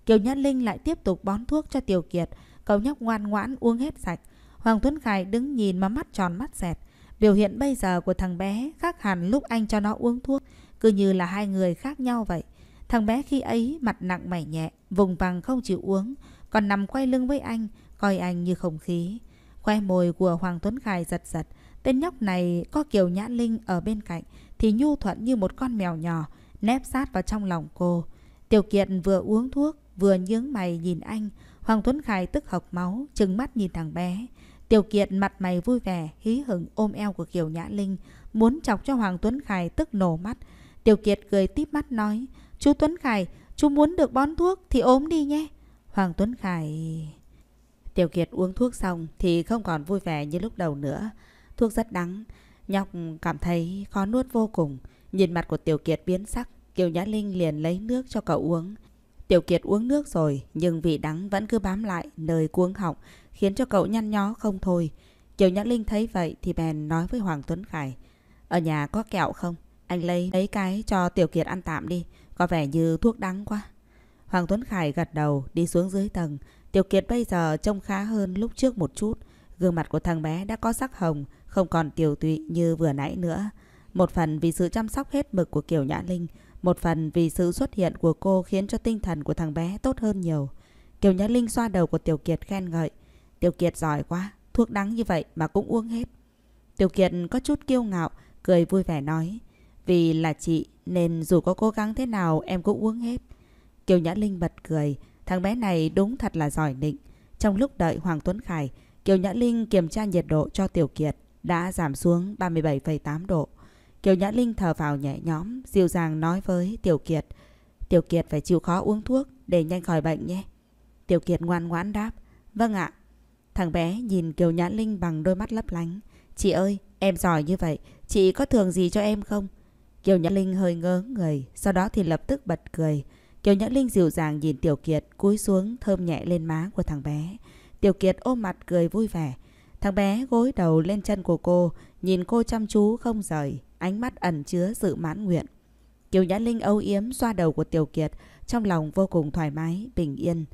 Kiều Nhã Linh lại tiếp tục bón thuốc cho Tiêu Kiệt. Cậu nhóc ngoan ngoãn uống hết sạch. Hoàng Tuấn Khải đứng nhìn mà mắt tròn mắt dẹt Biểu hiện bây giờ của thằng bé khác hẳn lúc anh cho nó uống thuốc, cứ như là hai người khác nhau vậy. Thằng bé khi ấy mặt nặng mày nhẹ, vùng vằng không chịu uống, còn nằm quay lưng với anh, coi anh như không khí. Khoe môi của Hoàng Tuấn Khải giật giật, tên nhóc này có kiều nhã linh ở bên cạnh thì nhu thuận như một con mèo nhỏ, nép sát vào trong lòng cô. Tiểu kiện vừa uống thuốc, vừa nhướng mày nhìn anh, Hoàng Tuấn Khải tức học máu, trừng mắt nhìn thằng bé. Tiểu Kiệt mặt mày vui vẻ, hí hửng ôm eo của Kiều Nhã Linh, muốn chọc cho Hoàng Tuấn Khải tức nổ mắt. Tiểu Kiệt cười tiếp mắt nói, chú Tuấn Khải, chú muốn được bón thuốc thì ốm đi nhé. Hoàng Tuấn Khải... Tiểu Kiệt uống thuốc xong thì không còn vui vẻ như lúc đầu nữa. Thuốc rất đắng, nhọc cảm thấy khó nuốt vô cùng. Nhìn mặt của Tiểu Kiệt biến sắc, Kiều Nhã Linh liền lấy nước cho cậu uống. Tiểu Kiệt uống nước rồi nhưng vị đắng vẫn cứ bám lại nơi cuống họng khiến cho cậu nhăn nhó không thôi. Kiều Nhã Linh thấy vậy thì bèn nói với Hoàng Tuấn Khải. Ở nhà có kẹo không? Anh lấy mấy cái cho Tiểu Kiệt ăn tạm đi. Có vẻ như thuốc đắng quá. Hoàng Tuấn Khải gật đầu đi xuống dưới tầng. Tiểu Kiệt bây giờ trông khá hơn lúc trước một chút. Gương mặt của thằng bé đã có sắc hồng, không còn tiểu tụy như vừa nãy nữa. Một phần vì sự chăm sóc hết mực của Kiều Nhã Linh, một phần vì sự xuất hiện của cô khiến cho tinh thần của thằng bé tốt hơn nhiều. Kiều Nhã Linh xoa đầu của Tiểu Kiệt khen ngợi. Tiểu Kiệt giỏi quá, thuốc đắng như vậy mà cũng uống hết. Tiểu Kiệt có chút kiêu ngạo, cười vui vẻ nói. Vì là chị nên dù có cố gắng thế nào em cũng uống hết. Kiều Nhã Linh bật cười, thằng bé này đúng thật là giỏi nịnh. Trong lúc đợi Hoàng Tuấn Khải, Kiều Nhã Linh kiểm tra nhiệt độ cho Tiểu Kiệt đã giảm xuống 37,8 độ. Kiều Nhã Linh thở vào nhẹ nhõm, dịu dàng nói với Tiểu Kiệt. Tiểu Kiệt phải chịu khó uống thuốc để nhanh khỏi bệnh nhé. Tiểu Kiệt ngoan ngoãn đáp. Vâng ạ. Thằng bé nhìn Kiều Nhã Linh bằng đôi mắt lấp lánh. Chị ơi, em giỏi như vậy, chị có thường gì cho em không? Kiều Nhã Linh hơi ngớ người, sau đó thì lập tức bật cười. Kiều Nhã Linh dịu dàng nhìn Tiểu Kiệt cúi xuống thơm nhẹ lên má của thằng bé. Tiểu Kiệt ôm mặt cười vui vẻ. Thằng bé gối đầu lên chân của cô, nhìn cô chăm chú không rời ánh mắt ẩn chứa sự mãn nguyện. Kiều Nhã Linh âu yếm xoa đầu của Tiểu Kiệt, trong lòng vô cùng thoải mái, bình yên.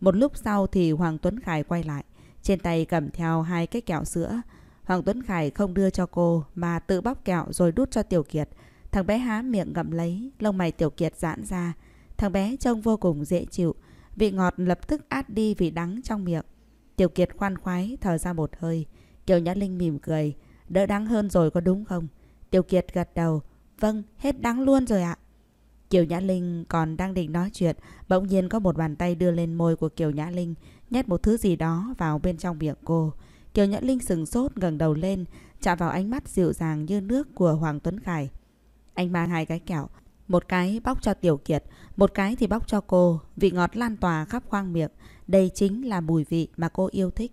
Một lúc sau thì Hoàng Tuấn Khải quay lại, trên tay cầm theo hai cái kẹo sữa. Hoàng Tuấn Khải không đưa cho cô mà tự bóc kẹo rồi đút cho Tiểu Kiệt. Thằng bé há miệng ngậm lấy, lông mày Tiểu Kiệt giãn ra. Thằng bé trông vô cùng dễ chịu, vị ngọt lập tức át đi vị đắng trong miệng. Tiểu Kiệt khoan khoái thở ra một hơi. Kiều Nhã Linh mỉm cười, đỡ đắng hơn rồi có đúng không? Tiêu Kiệt gật đầu. Vâng, hết đắng luôn rồi ạ. Kiều Nhã Linh còn đang định nói chuyện, bỗng nhiên có một bàn tay đưa lên môi của Kiều Nhã Linh, nhét một thứ gì đó vào bên trong miệng cô. Kiều Nhã Linh sừng sốt ngẩng đầu lên, chạm vào ánh mắt dịu dàng như nước của Hoàng Tuấn Khải. Anh mang hai cái kẹo, một cái bóc cho Tiểu Kiệt, một cái thì bóc cho cô, vị ngọt lan tỏa khắp khoang miệng. Đây chính là mùi vị mà cô yêu thích.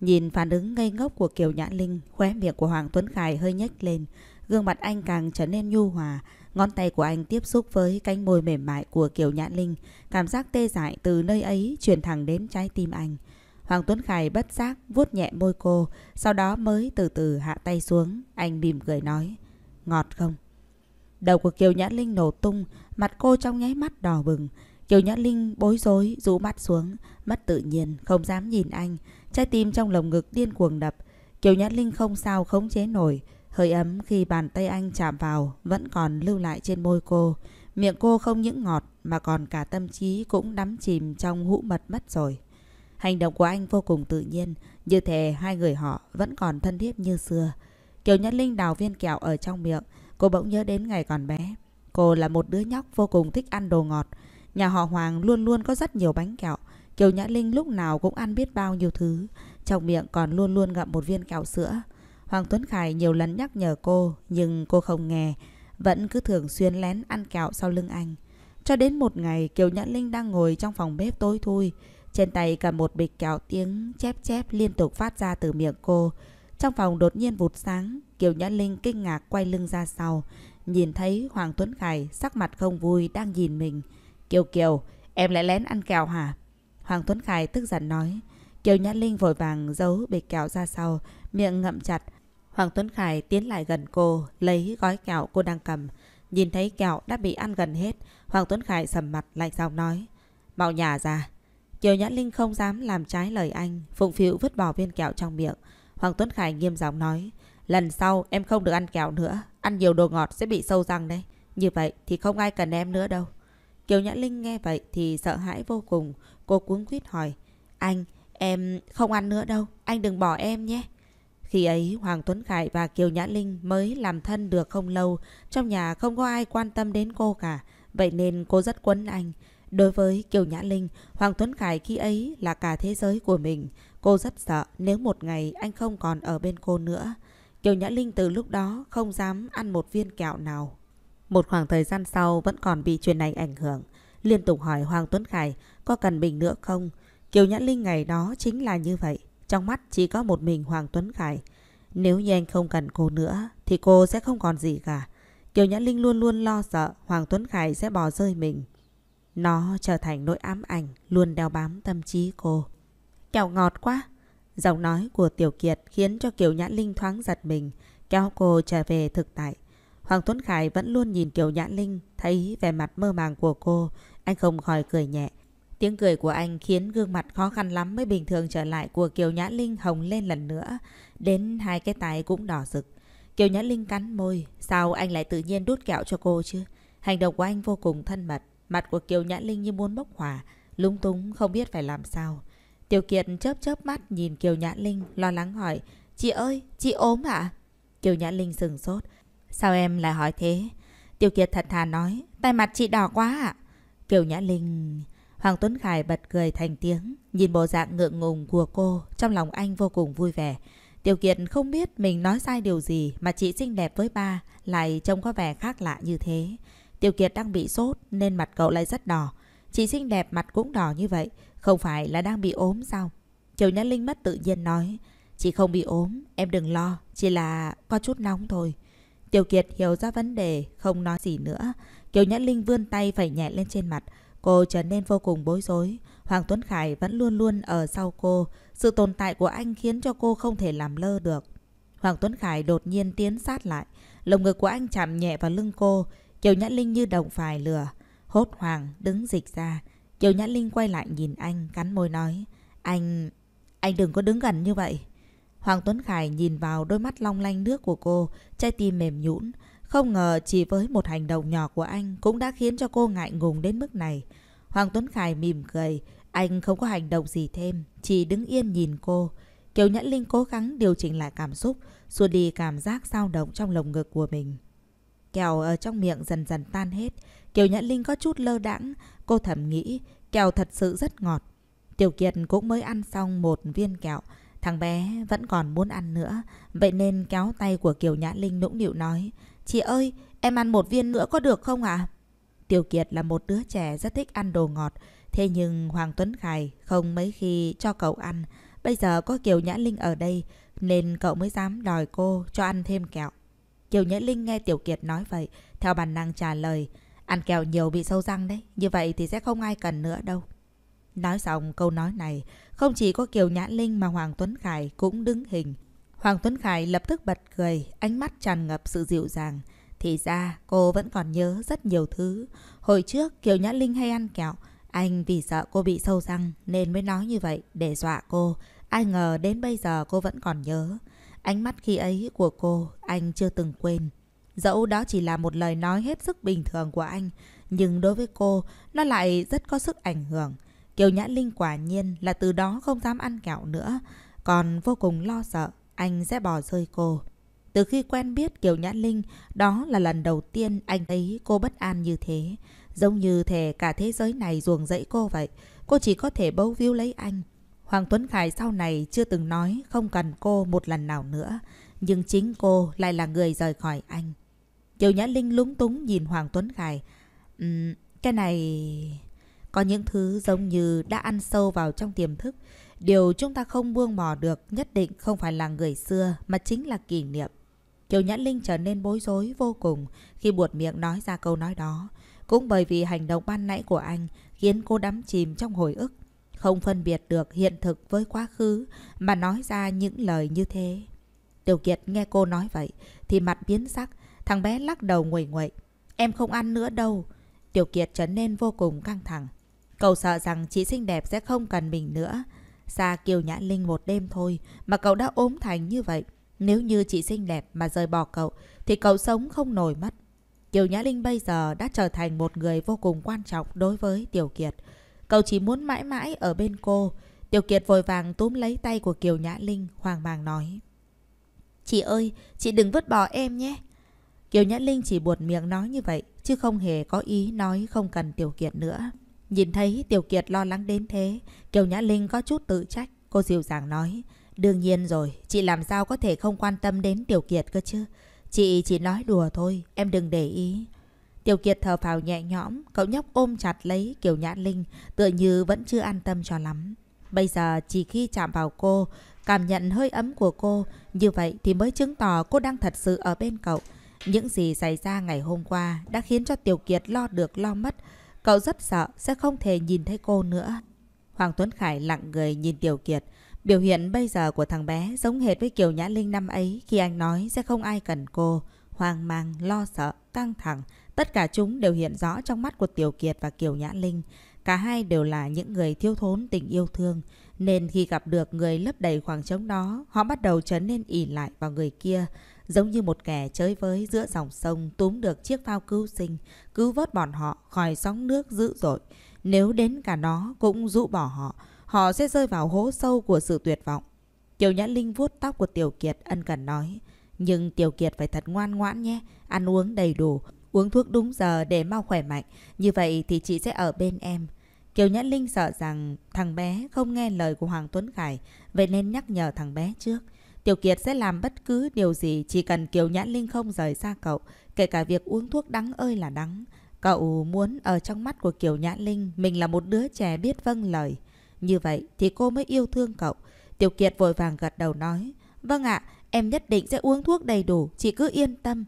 Nhìn phản ứng ngây ngốc của Kiều Nhã Linh, khóe miệng của Hoàng Tuấn Khải hơi nhếch lên gương mặt anh càng trở nên nhu hòa, ngón tay của anh tiếp xúc với cánh môi mềm mại của Kiều nhã Linh, cảm giác tê dại từ nơi ấy truyền thẳng đến trái tim anh. Hoàng Tuấn Khải bất giác vuốt nhẹ môi cô, sau đó mới từ từ hạ tay xuống, anh mỉm cười nói, ngọt không? Đầu của Kiều nhã Linh nổ tung, mặt cô trong nháy mắt đỏ bừng. Kiều nhã Linh bối rối, rũ mắt xuống, mất tự nhiên, không dám nhìn anh. Trái tim trong lồng ngực điên cuồng đập. Kiều nhã Linh không sao khống chế nổi. Hơi ấm khi bàn tay anh chạm vào vẫn còn lưu lại trên môi cô. Miệng cô không những ngọt mà còn cả tâm trí cũng đắm chìm trong hũ mật mất rồi. Hành động của anh vô cùng tự nhiên, như thể hai người họ vẫn còn thân thiết như xưa. Kiều Nhất Linh đào viên kẹo ở trong miệng, cô bỗng nhớ đến ngày còn bé. Cô là một đứa nhóc vô cùng thích ăn đồ ngọt. Nhà họ Hoàng luôn luôn có rất nhiều bánh kẹo. Kiều Nhã Linh lúc nào cũng ăn biết bao nhiêu thứ. Trong miệng còn luôn luôn ngậm một viên kẹo sữa. Hoàng Tuấn Khải nhiều lần nhắc nhở cô, nhưng cô không nghe, vẫn cứ thường xuyên lén ăn kẹo sau lưng anh. Cho đến một ngày, Kiều Nhã Linh đang ngồi trong phòng bếp tối thui, trên tay cầm một bịch kẹo tiếng chép chép liên tục phát ra từ miệng cô. Trong phòng đột nhiên vụt sáng, Kiều Nhã Linh kinh ngạc quay lưng ra sau, nhìn thấy Hoàng Tuấn Khải sắc mặt không vui đang nhìn mình. Kiều Kiều, em lại lén ăn kẹo hả? Hoàng Tuấn Khải tức giận nói. Kiều Nhã Linh vội vàng giấu bịch kẹo ra sau, miệng ngậm chặt, Hoàng Tuấn Khải tiến lại gần cô, lấy gói kẹo cô đang cầm. Nhìn thấy kẹo đã bị ăn gần hết, Hoàng Tuấn Khải sầm mặt lạnh giọng nói. Mau nhà ra. Kiều Nhã Linh không dám làm trái lời anh, phụng phịu vứt bỏ viên kẹo trong miệng. Hoàng Tuấn Khải nghiêm giọng nói. Lần sau em không được ăn kẹo nữa, ăn nhiều đồ ngọt sẽ bị sâu răng đấy. Như vậy thì không ai cần em nữa đâu. Kiều Nhã Linh nghe vậy thì sợ hãi vô cùng. Cô cuống quýt hỏi. Anh, em không ăn nữa đâu, anh đừng bỏ em nhé. Khi ấy Hoàng Tuấn Khải và Kiều Nhã Linh mới làm thân được không lâu, trong nhà không có ai quan tâm đến cô cả, vậy nên cô rất quấn anh. Đối với Kiều Nhã Linh, Hoàng Tuấn Khải khi ấy là cả thế giới của mình. Cô rất sợ nếu một ngày anh không còn ở bên cô nữa. Kiều Nhã Linh từ lúc đó không dám ăn một viên kẹo nào. Một khoảng thời gian sau vẫn còn bị chuyện này ảnh hưởng. Liên tục hỏi Hoàng Tuấn Khải có cần mình nữa không? Kiều Nhã Linh ngày đó chính là như vậy. Trong mắt chỉ có một mình Hoàng Tuấn Khải. Nếu như anh không cần cô nữa thì cô sẽ không còn gì cả. Kiều Nhã Linh luôn luôn lo sợ Hoàng Tuấn Khải sẽ bỏ rơi mình. Nó trở thành nỗi ám ảnh luôn đeo bám tâm trí cô. Kẹo ngọt quá! Giọng nói của Tiểu Kiệt khiến cho Kiều Nhã Linh thoáng giật mình, kéo cô trở về thực tại. Hoàng Tuấn Khải vẫn luôn nhìn Kiều Nhã Linh, thấy vẻ mặt mơ màng của cô, anh không khỏi cười nhẹ. Tiếng cười của anh khiến gương mặt khó khăn lắm mới bình thường trở lại của Kiều Nhã Linh hồng lên lần nữa. Đến hai cái tay cũng đỏ rực. Kiều Nhã Linh cắn môi. Sao anh lại tự nhiên đút kẹo cho cô chứ? Hành động của anh vô cùng thân mật. Mặt của Kiều Nhã Linh như muốn bốc hỏa. Lúng túng không biết phải làm sao. Tiểu Kiệt chớp chớp mắt nhìn Kiều Nhã Linh lo lắng hỏi. Chị ơi, chị ốm ạ? À? Kiều Nhã Linh sừng sốt. Sao em lại hỏi thế? Tiểu Kiệt thật thà nói. Tay mặt chị đỏ quá ạ. Kiều Nhã Linh... Hoàng Tuấn Khải bật cười thành tiếng, nhìn bộ dạng ngượng ngùng của cô, trong lòng anh vô cùng vui vẻ. Tiểu Kiệt không biết mình nói sai điều gì mà chị xinh đẹp với ba lại trông có vẻ khác lạ như thế. Tiểu Kiệt đang bị sốt nên mặt cậu lại rất đỏ. Chị xinh đẹp mặt cũng đỏ như vậy, không phải là đang bị ốm sao? Kiều Nhã Linh mất tự nhiên nói, chị không bị ốm, em đừng lo, chỉ là có chút nóng thôi. Tiểu Kiệt hiểu ra vấn đề, không nói gì nữa. Kiều Nhã Linh vươn tay phải nhẹ lên trên mặt. Cô trở nên vô cùng bối rối. Hoàng Tuấn Khải vẫn luôn luôn ở sau cô. Sự tồn tại của anh khiến cho cô không thể làm lơ được. Hoàng Tuấn Khải đột nhiên tiến sát lại. Lồng ngực của anh chạm nhẹ vào lưng cô. Kiều Nhã Linh như đồng phải lửa. Hốt hoàng đứng dịch ra. Kiều Nhã Linh quay lại nhìn anh, cắn môi nói. Anh... anh đừng có đứng gần như vậy. Hoàng Tuấn Khải nhìn vào đôi mắt long lanh nước của cô, trái tim mềm nhũn. Không ngờ chỉ với một hành động nhỏ của anh cũng đã khiến cho cô ngại ngùng đến mức này. Hoàng Tuấn Khải mỉm cười, anh không có hành động gì thêm, chỉ đứng yên nhìn cô. Kiều Nhã Linh cố gắng điều chỉnh lại cảm xúc, xua đi cảm giác dao động trong lồng ngực của mình. kẹo ở trong miệng dần dần tan hết, Kiều Nhã Linh có chút lơ đãng, cô thầm nghĩ kẹo thật sự rất ngọt. Tiểu Kiệt cũng mới ăn xong một viên kẹo, thằng bé vẫn còn muốn ăn nữa, vậy nên kéo tay của Kiều Nhã Linh nũng nịu nói, Chị ơi, em ăn một viên nữa có được không ạ? À? Tiểu Kiệt là một đứa trẻ rất thích ăn đồ ngọt. Thế nhưng Hoàng Tuấn Khải không mấy khi cho cậu ăn. Bây giờ có Kiều Nhã Linh ở đây nên cậu mới dám đòi cô cho ăn thêm kẹo. Kiều Nhã Linh nghe Tiểu Kiệt nói vậy, theo bản năng trả lời. Ăn kẹo nhiều bị sâu răng đấy, như vậy thì sẽ không ai cần nữa đâu. Nói xong câu nói này, không chỉ có Kiều Nhã Linh mà Hoàng Tuấn Khải cũng đứng hình. Hoàng Tuấn Khải lập tức bật cười, ánh mắt tràn ngập sự dịu dàng. Thì ra cô vẫn còn nhớ rất nhiều thứ. Hồi trước Kiều Nhã Linh hay ăn kẹo, anh vì sợ cô bị sâu răng nên mới nói như vậy để dọa cô. Ai ngờ đến bây giờ cô vẫn còn nhớ. Ánh mắt khi ấy của cô anh chưa từng quên. Dẫu đó chỉ là một lời nói hết sức bình thường của anh, nhưng đối với cô nó lại rất có sức ảnh hưởng. Kiều Nhã Linh quả nhiên là từ đó không dám ăn kẹo nữa, còn vô cùng lo sợ anh sẽ bỏ rơi cô. Từ khi quen biết Kiều Nhã Linh, đó là lần đầu tiên anh thấy cô bất an như thế. Giống như thể cả thế giới này ruồng rẫy cô vậy. Cô chỉ có thể bấu víu lấy anh. Hoàng Tuấn Khải sau này chưa từng nói không cần cô một lần nào nữa. Nhưng chính cô lại là người rời khỏi anh. Kiều Nhã Linh lúng túng nhìn Hoàng Tuấn Khải. Um, cái này... Có những thứ giống như đã ăn sâu vào trong tiềm thức. Điều chúng ta không buông bỏ được nhất định không phải là người xưa mà chính là kỷ niệm. Kiều Nhã Linh trở nên bối rối vô cùng khi buột miệng nói ra câu nói đó. Cũng bởi vì hành động ban nãy của anh khiến cô đắm chìm trong hồi ức. Không phân biệt được hiện thực với quá khứ mà nói ra những lời như thế. Tiểu Kiệt nghe cô nói vậy thì mặt biến sắc. Thằng bé lắc đầu nguẩy nguẩy. Em không ăn nữa đâu. Tiểu Kiệt trở nên vô cùng căng thẳng. Cậu sợ rằng chị xinh đẹp sẽ không cần mình nữa. Xa Kiều Nhã Linh một đêm thôi mà cậu đã ốm thành như vậy. Nếu như chị xinh đẹp mà rời bỏ cậu thì cậu sống không nổi mất. Kiều Nhã Linh bây giờ đã trở thành một người vô cùng quan trọng đối với Tiểu Kiệt. Cậu chỉ muốn mãi mãi ở bên cô. Tiểu Kiệt vội vàng túm lấy tay của Kiều Nhã Linh, hoang mang nói. Chị ơi, chị đừng vứt bỏ em nhé. Kiều Nhã Linh chỉ buột miệng nói như vậy, chứ không hề có ý nói không cần Tiểu Kiệt nữa. Nhìn thấy Tiểu Kiệt lo lắng đến thế, Kiều Nhã Linh có chút tự trách, cô dịu dàng nói. Đương nhiên rồi, chị làm sao có thể không quan tâm đến Tiểu Kiệt cơ chứ. Chị chỉ nói đùa thôi, em đừng để ý. Tiểu Kiệt thở phào nhẹ nhõm, cậu nhóc ôm chặt lấy Kiều Nhã Linh, tựa như vẫn chưa an tâm cho lắm. Bây giờ chỉ khi chạm vào cô, cảm nhận hơi ấm của cô, như vậy thì mới chứng tỏ cô đang thật sự ở bên cậu. Những gì xảy ra ngày hôm qua đã khiến cho Tiểu Kiệt lo được lo mất, Cậu rất sợ sẽ không thể nhìn thấy cô nữa. Hoàng Tuấn Khải lặng người nhìn Tiểu Kiệt. Biểu hiện bây giờ của thằng bé giống hệt với Kiều Nhã Linh năm ấy khi anh nói sẽ không ai cần cô. Hoang mang, lo sợ, căng thẳng. Tất cả chúng đều hiện rõ trong mắt của Tiểu Kiệt và Kiều Nhã Linh. Cả hai đều là những người thiếu thốn tình yêu thương. Nên khi gặp được người lấp đầy khoảng trống đó, họ bắt đầu trở nên ỉ lại vào người kia giống như một kẻ chơi với giữa dòng sông túm được chiếc phao cứu sinh, cứu vớt bọn họ khỏi sóng nước dữ dội. Nếu đến cả nó cũng rũ bỏ họ, họ sẽ rơi vào hố sâu của sự tuyệt vọng. Kiều Nhã Linh vuốt tóc của Tiểu Kiệt ân cần nói, nhưng Tiểu Kiệt phải thật ngoan ngoãn nhé, ăn uống đầy đủ, uống thuốc đúng giờ để mau khỏe mạnh, như vậy thì chị sẽ ở bên em. Kiều Nhã Linh sợ rằng thằng bé không nghe lời của Hoàng Tuấn Khải, vậy nên nhắc nhở thằng bé trước. Tiểu Kiệt sẽ làm bất cứ điều gì chỉ cần Kiều Nhãn Linh không rời xa cậu, kể cả việc uống thuốc đắng ơi là đắng. Cậu muốn ở trong mắt của Kiều Nhãn Linh mình là một đứa trẻ biết vâng lời. Như vậy thì cô mới yêu thương cậu. Tiểu Kiệt vội vàng gật đầu nói. Vâng ạ, em nhất định sẽ uống thuốc đầy đủ, chị cứ yên tâm.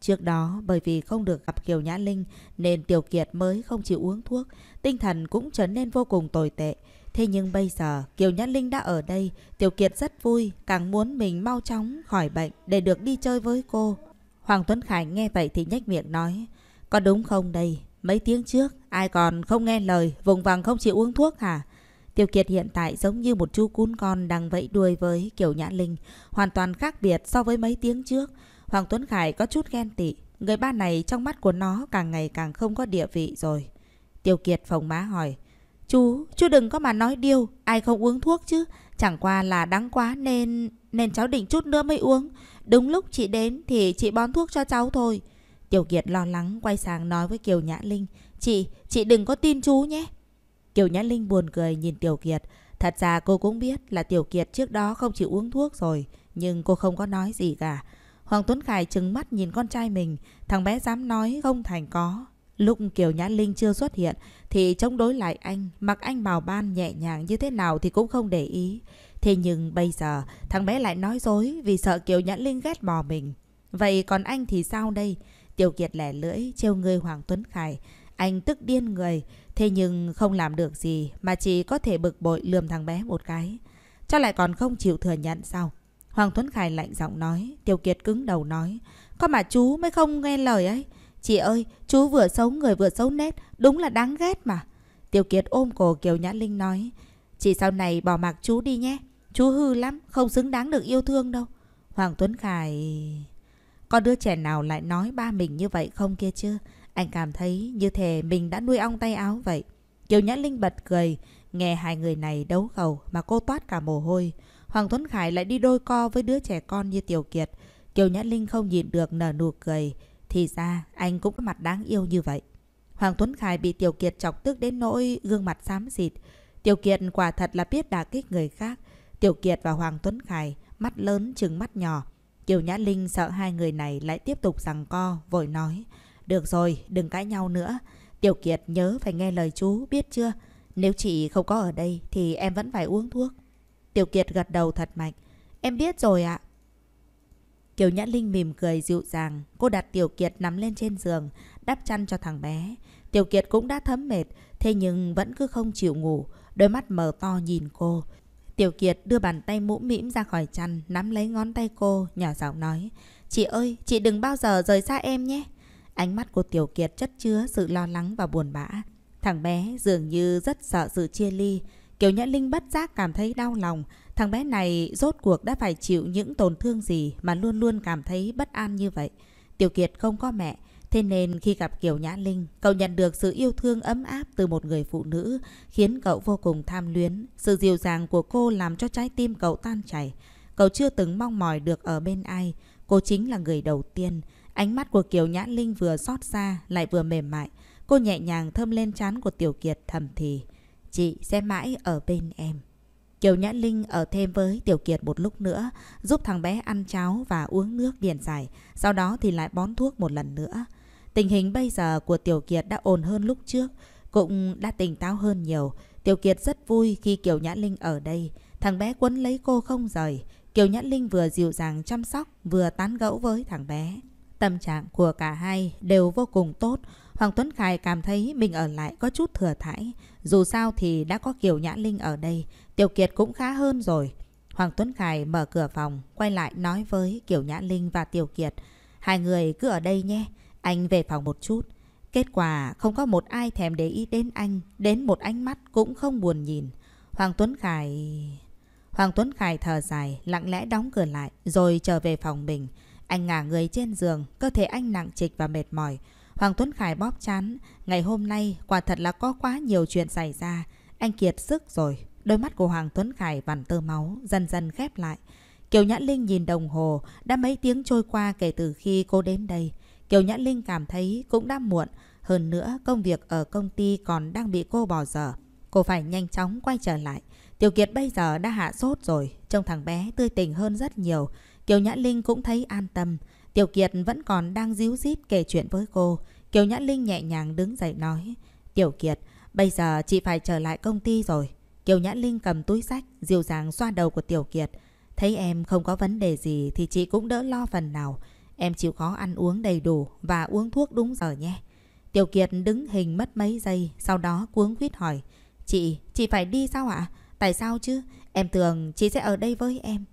Trước đó, bởi vì không được gặp Kiều Nhã Linh nên Tiểu Kiệt mới không chịu uống thuốc, tinh thần cũng trở nên vô cùng tồi tệ. Thế nhưng bây giờ, Kiều Nhã Linh đã ở đây, Tiểu Kiệt rất vui, càng muốn mình mau chóng khỏi bệnh để được đi chơi với cô. Hoàng Tuấn Khải nghe vậy thì nhếch miệng nói, có đúng không đây, mấy tiếng trước, ai còn không nghe lời, vùng vằng không chịu uống thuốc hả? Tiểu Kiệt hiện tại giống như một chú cún con đang vẫy đuôi với Kiều Nhã Linh, hoàn toàn khác biệt so với mấy tiếng trước. Hoàng Tuấn Khải có chút ghen tị, người ba này trong mắt của nó càng ngày càng không có địa vị rồi. Tiểu Kiệt phồng má hỏi, Chú, chú đừng có mà nói điêu, ai không uống thuốc chứ. Chẳng qua là đắng quá nên... Nên cháu định chút nữa mới uống. Đúng lúc chị đến thì chị bón thuốc cho cháu thôi. Kiều Kiệt lo lắng quay sang nói với Kiều Nhã Linh. Chị, chị đừng có tin chú nhé. Kiều Nhã Linh buồn cười nhìn Tiểu Kiệt. Thật ra cô cũng biết là Tiểu Kiệt trước đó không chịu uống thuốc rồi. Nhưng cô không có nói gì cả. Hoàng Tuấn Khải trừng mắt nhìn con trai mình. Thằng bé dám nói không thành có. Lúc Kiều Nhã Linh chưa xuất hiện thì chống đối lại anh, mặc anh bào ban nhẹ nhàng như thế nào thì cũng không để ý. Thế nhưng bây giờ thằng bé lại nói dối vì sợ Kiều Nhã Linh ghét bỏ mình. Vậy còn anh thì sao đây? Tiểu Kiệt lẻ lưỡi trêu người Hoàng Tuấn Khải. Anh tức điên người, thế nhưng không làm được gì mà chỉ có thể bực bội lườm thằng bé một cái. Cho lại còn không chịu thừa nhận sao? Hoàng Tuấn Khải lạnh giọng nói, Tiểu Kiệt cứng đầu nói. Có mà chú mới không nghe lời ấy. Chị ơi, chú vừa xấu người vừa xấu nét, đúng là đáng ghét mà. Tiểu Kiệt ôm cổ Kiều Nhã Linh nói. Chị sau này bỏ mặc chú đi nhé. Chú hư lắm, không xứng đáng được yêu thương đâu. Hoàng Tuấn Khải... Có đứa trẻ nào lại nói ba mình như vậy không kia chứ? Anh cảm thấy như thể mình đã nuôi ong tay áo vậy. Kiều Nhã Linh bật cười, nghe hai người này đấu khẩu mà cô toát cả mồ hôi. Hoàng Tuấn Khải lại đi đôi co với đứa trẻ con như Tiểu Kiệt. Kiều Nhã Linh không nhịn được nở nụ cười. Thì ra anh cũng có mặt đáng yêu như vậy. Hoàng Tuấn Khải bị Tiểu Kiệt chọc tức đến nỗi gương mặt xám xịt. Tiểu Kiệt quả thật là biết đả kích người khác. Tiểu Kiệt và Hoàng Tuấn Khải mắt lớn trừng mắt nhỏ. Kiều Nhã Linh sợ hai người này lại tiếp tục rằng co, vội nói. Được rồi, đừng cãi nhau nữa. Tiểu Kiệt nhớ phải nghe lời chú, biết chưa? Nếu chị không có ở đây thì em vẫn phải uống thuốc. Tiểu Kiệt gật đầu thật mạnh. Em biết rồi ạ. À. Kiều Nhã Linh mỉm cười dịu dàng, cô đặt Tiểu Kiệt nằm lên trên giường, đắp chăn cho thằng bé. Tiểu Kiệt cũng đã thấm mệt, thế nhưng vẫn cứ không chịu ngủ, đôi mắt mở to nhìn cô. Tiểu Kiệt đưa bàn tay mũm mĩm ra khỏi chăn, nắm lấy ngón tay cô, nhỏ giọng nói. Chị ơi, chị đừng bao giờ rời xa em nhé. Ánh mắt của Tiểu Kiệt chất chứa sự lo lắng và buồn bã. Thằng bé dường như rất sợ sự chia ly. Kiều Nhã Linh bất giác cảm thấy đau lòng, Thằng bé này rốt cuộc đã phải chịu những tổn thương gì mà luôn luôn cảm thấy bất an như vậy. Tiểu Kiệt không có mẹ, thế nên khi gặp Kiều Nhã Linh, cậu nhận được sự yêu thương ấm áp từ một người phụ nữ, khiến cậu vô cùng tham luyến. Sự dịu dàng của cô làm cho trái tim cậu tan chảy. Cậu chưa từng mong mỏi được ở bên ai, cô chính là người đầu tiên. Ánh mắt của Kiều Nhã Linh vừa xót xa lại vừa mềm mại. Cô nhẹ nhàng thơm lên trán của Tiểu Kiệt thầm thì. Chị sẽ mãi ở bên em. Kiều Nhã Linh ở thêm với Tiểu Kiệt một lúc nữa, giúp thằng bé ăn cháo và uống nước điền giải, sau đó thì lại bón thuốc một lần nữa. Tình hình bây giờ của Tiểu Kiệt đã ổn hơn lúc trước, cũng đã tỉnh táo hơn nhiều. Tiểu Kiệt rất vui khi Kiều Nhã Linh ở đây, thằng bé quấn lấy cô không rời. Kiều Nhã Linh vừa dịu dàng chăm sóc, vừa tán gẫu với thằng bé. Tâm trạng của cả hai đều vô cùng tốt, Hoàng Tuấn Khải cảm thấy mình ở lại có chút thừa thãi. Dù sao thì đã có Kiều Nhã Linh ở đây, Tiểu Kiệt cũng khá hơn rồi. Hoàng Tuấn Khải mở cửa phòng, quay lại nói với Kiều Nhã Linh và Tiểu Kiệt. Hai người cứ ở đây nhé, anh về phòng một chút. Kết quả không có một ai thèm để ý đến anh, đến một ánh mắt cũng không buồn nhìn. Hoàng Tuấn Khải... Hoàng Tuấn Khải thở dài, lặng lẽ đóng cửa lại, rồi trở về phòng mình. Anh ngả người trên giường, cơ thể anh nặng trịch và mệt mỏi. Hoàng Tuấn Khải bóp chán. Ngày hôm nay quả thật là có quá nhiều chuyện xảy ra. Anh kiệt sức rồi. Đôi mắt của Hoàng Tuấn Khải vằn tơ máu dần dần khép lại. Kiều Nhã Linh nhìn đồng hồ đã mấy tiếng trôi qua kể từ khi cô đến đây. Kiều Nhã Linh cảm thấy cũng đã muộn. Hơn nữa công việc ở công ty còn đang bị cô bỏ dở. Cô phải nhanh chóng quay trở lại. Tiểu Kiệt bây giờ đã hạ sốt rồi. Trông thằng bé tươi tỉnh hơn rất nhiều. Kiều Nhã Linh cũng thấy an tâm. Tiểu Kiệt vẫn còn đang díu dít kể chuyện với cô. Kiều Nhã Linh nhẹ nhàng đứng dậy nói. Tiểu Kiệt, bây giờ chị phải trở lại công ty rồi. Kiều Nhã Linh cầm túi sách, dịu dàng xoa đầu của Tiểu Kiệt. Thấy em không có vấn đề gì thì chị cũng đỡ lo phần nào. Em chịu khó ăn uống đầy đủ và uống thuốc đúng giờ nhé. Tiểu Kiệt đứng hình mất mấy giây, sau đó cuống quýt hỏi. Chị, chị phải đi sao ạ? Tại sao chứ? Em tưởng chị sẽ ở đây với em.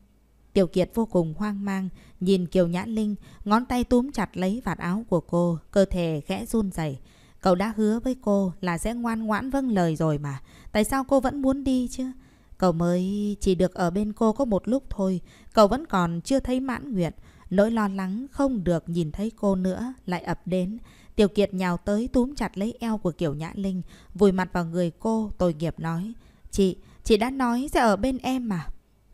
Tiểu Kiệt vô cùng hoang mang, Nhìn Kiều nhã Linh, ngón tay túm chặt lấy vạt áo của cô, cơ thể khẽ run rẩy. Cậu đã hứa với cô là sẽ ngoan ngoãn vâng lời rồi mà. Tại sao cô vẫn muốn đi chứ? Cậu mới chỉ được ở bên cô có một lúc thôi. Cậu vẫn còn chưa thấy mãn nguyện. Nỗi lo lắng không được nhìn thấy cô nữa lại ập đến. Tiểu Kiệt nhào tới túm chặt lấy eo của Kiều Nhã Linh, vùi mặt vào người cô, tội nghiệp nói. Chị, chị đã nói sẽ ở bên em mà.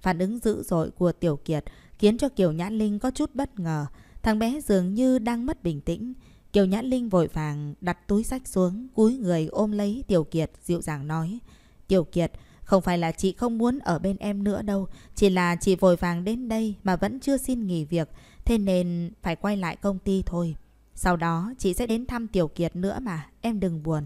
Phản ứng dữ dội của Tiểu Kiệt khiến cho Kiều Nhã Linh có chút bất ngờ. Thằng bé dường như đang mất bình tĩnh. Kiều Nhã Linh vội vàng đặt túi sách xuống, cúi người ôm lấy Tiểu Kiệt dịu dàng nói. Tiểu Kiệt, không phải là chị không muốn ở bên em nữa đâu, chỉ là chị vội vàng đến đây mà vẫn chưa xin nghỉ việc, thế nên phải quay lại công ty thôi. Sau đó chị sẽ đến thăm Tiểu Kiệt nữa mà, em đừng buồn.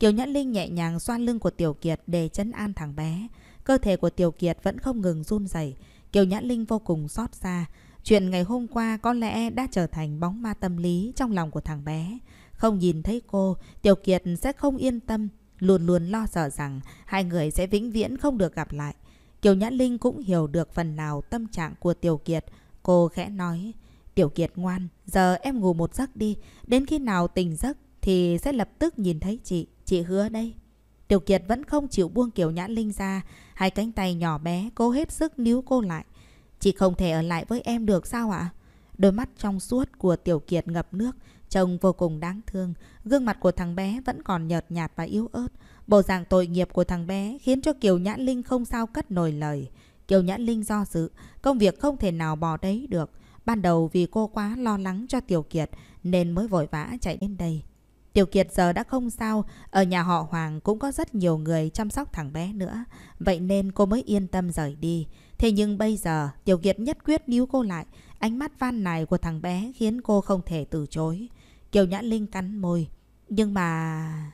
Kiều Nhã Linh nhẹ nhàng xoa lưng của Tiểu Kiệt để chấn an thằng bé. Cơ thể của Tiểu Kiệt vẫn không ngừng run rẩy Kiều Nhã Linh vô cùng xót xa. Chuyện ngày hôm qua có lẽ đã trở thành bóng ma tâm lý trong lòng của thằng bé. Không nhìn thấy cô, Tiểu Kiệt sẽ không yên tâm, luôn luôn lo sợ rằng hai người sẽ vĩnh viễn không được gặp lại. Kiều Nhã Linh cũng hiểu được phần nào tâm trạng của Tiểu Kiệt. Cô khẽ nói, Tiểu Kiệt ngoan, giờ em ngủ một giấc đi, đến khi nào tỉnh giấc thì sẽ lập tức nhìn thấy chị, chị hứa đây. Tiểu Kiệt vẫn không chịu buông Kiều Nhã Linh ra, hai cánh tay nhỏ bé cố hết sức níu cô lại. Chị không thể ở lại với em được sao ạ? Đôi mắt trong suốt của Tiểu Kiệt ngập nước, trông vô cùng đáng thương. Gương mặt của thằng bé vẫn còn nhợt nhạt và yếu ớt. Bộ dạng tội nghiệp của thằng bé khiến cho Kiều Nhã Linh không sao cất nổi lời. Kiều Nhã Linh do dự, công việc không thể nào bỏ đấy được. Ban đầu vì cô quá lo lắng cho Tiểu Kiệt nên mới vội vã chạy đến đây. Tiểu Kiệt giờ đã không sao, ở nhà họ Hoàng cũng có rất nhiều người chăm sóc thằng bé nữa, vậy nên cô mới yên tâm rời đi. Thế nhưng bây giờ, Tiểu Kiệt nhất quyết níu cô lại, ánh mắt van nài của thằng bé khiến cô không thể từ chối. Kiều Nhã Linh cắn môi, nhưng mà...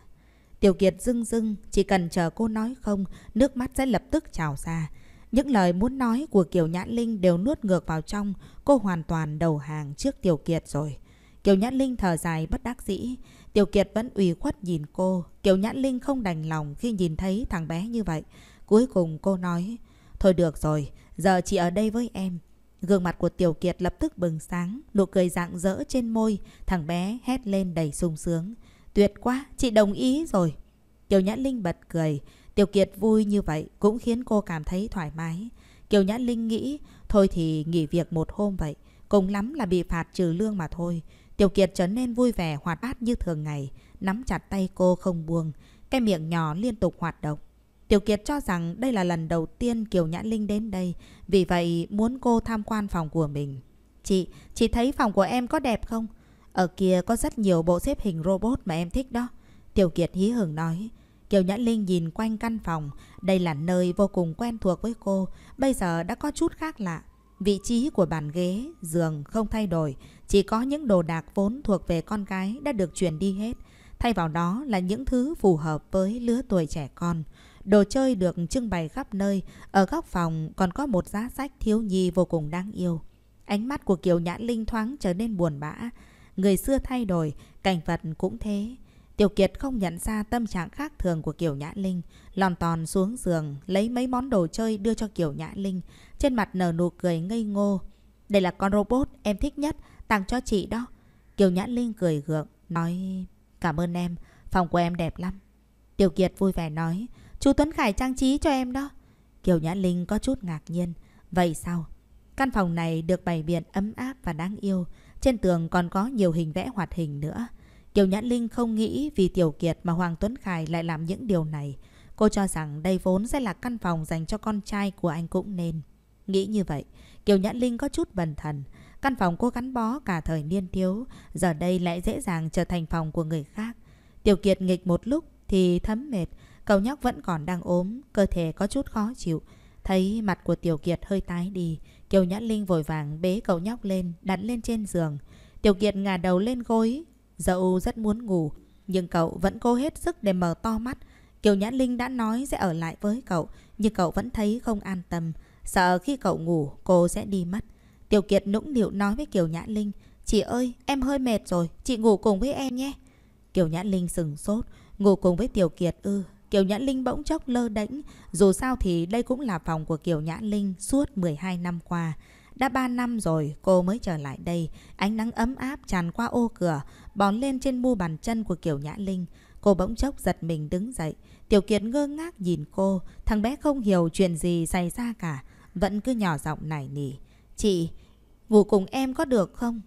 Tiểu Kiệt dưng dưng chỉ cần chờ cô nói không, nước mắt sẽ lập tức trào ra. Những lời muốn nói của Kiều Nhã Linh đều nuốt ngược vào trong, cô hoàn toàn đầu hàng trước Tiểu Kiệt rồi. Kiều Nhã Linh thở dài bất đắc dĩ, Tiểu Kiệt vẫn ủy khuất nhìn cô. Kiều Nhãn Linh không đành lòng khi nhìn thấy thằng bé như vậy. Cuối cùng cô nói, thôi được rồi, giờ chị ở đây với em. Gương mặt của Tiểu Kiệt lập tức bừng sáng, nụ cười rạng rỡ trên môi, thằng bé hét lên đầy sung sướng. Tuyệt quá, chị đồng ý rồi. Kiều Nhãn Linh bật cười, Tiểu Kiệt vui như vậy cũng khiến cô cảm thấy thoải mái. Kiều Nhãn Linh nghĩ, thôi thì nghỉ việc một hôm vậy, cùng lắm là bị phạt trừ lương mà thôi. Tiểu Kiệt trở nên vui vẻ hoạt bát như thường ngày, nắm chặt tay cô không buông, cái miệng nhỏ liên tục hoạt động. Tiểu Kiệt cho rằng đây là lần đầu tiên Kiều Nhã Linh đến đây, vì vậy muốn cô tham quan phòng của mình. Chị, chị thấy phòng của em có đẹp không? Ở kia có rất nhiều bộ xếp hình robot mà em thích đó. Tiểu Kiệt hí hưởng nói. Kiều Nhã Linh nhìn quanh căn phòng. Đây là nơi vô cùng quen thuộc với cô. Bây giờ đã có chút khác lạ. Vị trí của bàn ghế, giường không thay đổi. Chỉ có những đồ đạc vốn thuộc về con gái đã được chuyển đi hết. Thay vào đó là những thứ phù hợp với lứa tuổi trẻ con. Đồ chơi được trưng bày khắp nơi, ở góc phòng còn có một giá sách thiếu nhi vô cùng đáng yêu. Ánh mắt của Kiều Nhã Linh thoáng trở nên buồn bã. Người xưa thay đổi, cảnh vật cũng thế. Tiểu Kiệt không nhận ra tâm trạng khác thường của Kiều Nhã Linh, lòn tòn xuống giường, lấy mấy món đồ chơi đưa cho Kiều Nhã Linh, trên mặt nở nụ cười ngây ngô. Đây là con robot em thích nhất, tặng cho chị đó. Kiều Nhã Linh cười gượng, nói cảm ơn em, phòng của em đẹp lắm. Tiểu Kiệt vui vẻ nói, chú Tuấn Khải trang trí cho em đó. Kiều Nhã Linh có chút ngạc nhiên, vậy sao? Căn phòng này được bày biện ấm áp và đáng yêu, trên tường còn có nhiều hình vẽ hoạt hình nữa. Kiều Nhã Linh không nghĩ vì Tiểu Kiệt mà Hoàng Tuấn Khải lại làm những điều này. Cô cho rằng đây vốn sẽ là căn phòng dành cho con trai của anh cũng nên. Nghĩ như vậy, Kiều Nhã Linh có chút bần thần. Căn phòng cô gắn bó cả thời niên thiếu, giờ đây lại dễ dàng trở thành phòng của người khác. Tiểu Kiệt nghịch một lúc thì thấm mệt, cậu nhóc vẫn còn đang ốm, cơ thể có chút khó chịu. Thấy mặt của Tiểu Kiệt hơi tái đi, Kiều Nhã Linh vội vàng bế cậu nhóc lên, đặt lên trên giường. Tiểu Kiệt ngả đầu lên gối, dẫu rất muốn ngủ, nhưng cậu vẫn cố hết sức để mở to mắt. Kiều Nhã Linh đã nói sẽ ở lại với cậu, nhưng cậu vẫn thấy không an tâm. Sợ khi cậu ngủ, cô sẽ đi mất. Tiểu Kiệt nũng nịu nói với Kiều Nhã Linh. Chị ơi, em hơi mệt rồi, chị ngủ cùng với em nhé. Kiều Nhã Linh sừng sốt, ngủ cùng với Tiểu Kiệt ư. Kiều Nhã Linh bỗng chốc lơ đễnh, dù sao thì đây cũng là phòng của Kiều Nhã Linh suốt 12 năm qua. Đã 3 năm rồi cô mới trở lại đây, ánh nắng ấm áp tràn qua ô cửa, bón lên trên mu bàn chân của Kiều Nhã Linh. Cô bỗng chốc giật mình đứng dậy, Tiểu Kiệt ngơ ngác nhìn cô, thằng bé không hiểu chuyện gì xảy ra cả, vẫn cứ nhỏ giọng nảy nỉ. Chị, Ngủ cùng em có được không?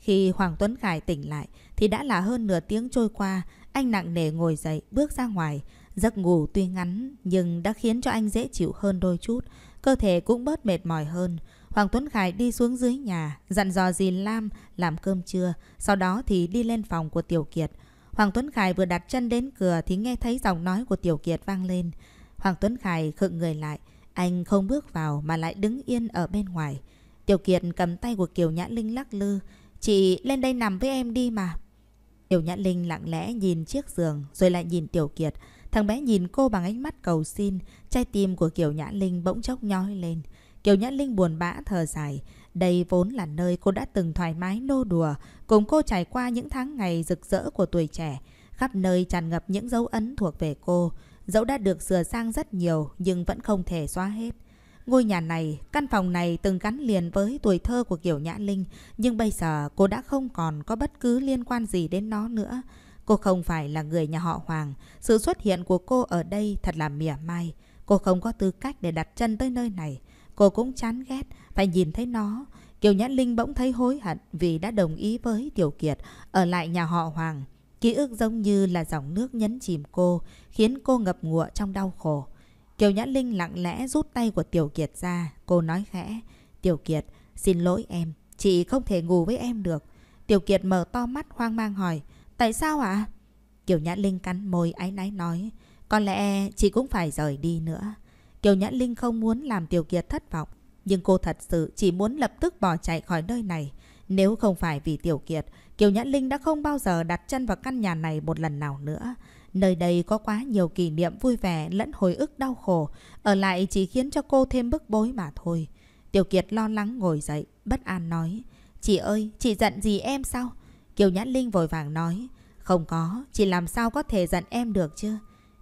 Khi Hoàng Tuấn Khải tỉnh lại thì đã là hơn nửa tiếng trôi qua, anh nặng nề ngồi dậy, bước ra ngoài. Giấc ngủ tuy ngắn nhưng đã khiến cho anh dễ chịu hơn đôi chút, cơ thể cũng bớt mệt mỏi hơn. Hoàng Tuấn Khải đi xuống dưới nhà, dặn dò dì Lam làm cơm trưa, sau đó thì đi lên phòng của Tiểu Kiệt. Hoàng Tuấn Khải vừa đặt chân đến cửa thì nghe thấy giọng nói của Tiểu Kiệt vang lên. Hoàng Tuấn Khải khựng người lại, anh không bước vào mà lại đứng yên ở bên ngoài. Tiểu Kiệt cầm tay của Kiều Nhã Linh lắc lư. Chị lên đây nằm với em đi mà. Kiều Nhã Linh lặng lẽ nhìn chiếc giường rồi lại nhìn Tiểu Kiệt. Thằng bé nhìn cô bằng ánh mắt cầu xin. Trái tim của Kiều Nhã Linh bỗng chốc nhói lên. Kiều Nhã Linh buồn bã thở dài. Đây vốn là nơi cô đã từng thoải mái nô đùa, cùng cô trải qua những tháng ngày rực rỡ của tuổi trẻ. Khắp nơi tràn ngập những dấu ấn thuộc về cô. Dẫu đã được sửa sang rất nhiều nhưng vẫn không thể xóa hết. Ngôi nhà này, căn phòng này từng gắn liền với tuổi thơ của Kiều Nhã Linh, nhưng bây giờ cô đã không còn có bất cứ liên quan gì đến nó nữa. Cô không phải là người nhà họ Hoàng, sự xuất hiện của cô ở đây thật là mỉa mai. Cô không có tư cách để đặt chân tới nơi này. Cô cũng chán ghét, phải nhìn thấy nó. Kiều Nhã Linh bỗng thấy hối hận vì đã đồng ý với Tiểu Kiệt ở lại nhà họ Hoàng. Ký ức giống như là dòng nước nhấn chìm cô, khiến cô ngập ngụa trong đau khổ. Kiều Nhã Linh lặng lẽ rút tay của Tiểu Kiệt ra. Cô nói khẽ. Tiểu Kiệt, xin lỗi em. Chị không thể ngủ với em được. Tiểu Kiệt mở to mắt hoang mang hỏi. Tại sao ạ? Kiều Nhã Linh cắn môi áy náy nói. Có lẽ chị cũng phải rời đi nữa. Kiều Nhã Linh không muốn làm Tiểu Kiệt thất vọng. Nhưng cô thật sự chỉ muốn lập tức bỏ chạy khỏi nơi này. Nếu không phải vì Tiểu Kiệt, Kiều Nhã Linh đã không bao giờ đặt chân vào căn nhà này một lần nào nữa. Nơi đây có quá nhiều kỷ niệm vui vẻ lẫn hồi ức đau khổ, ở lại chỉ khiến cho cô thêm bức bối mà thôi. Tiểu Kiệt lo lắng ngồi dậy, bất an nói. Chị ơi, chị giận gì em sao? Kiều Nhã Linh vội vàng nói. Không có, chị làm sao có thể giận em được chứ?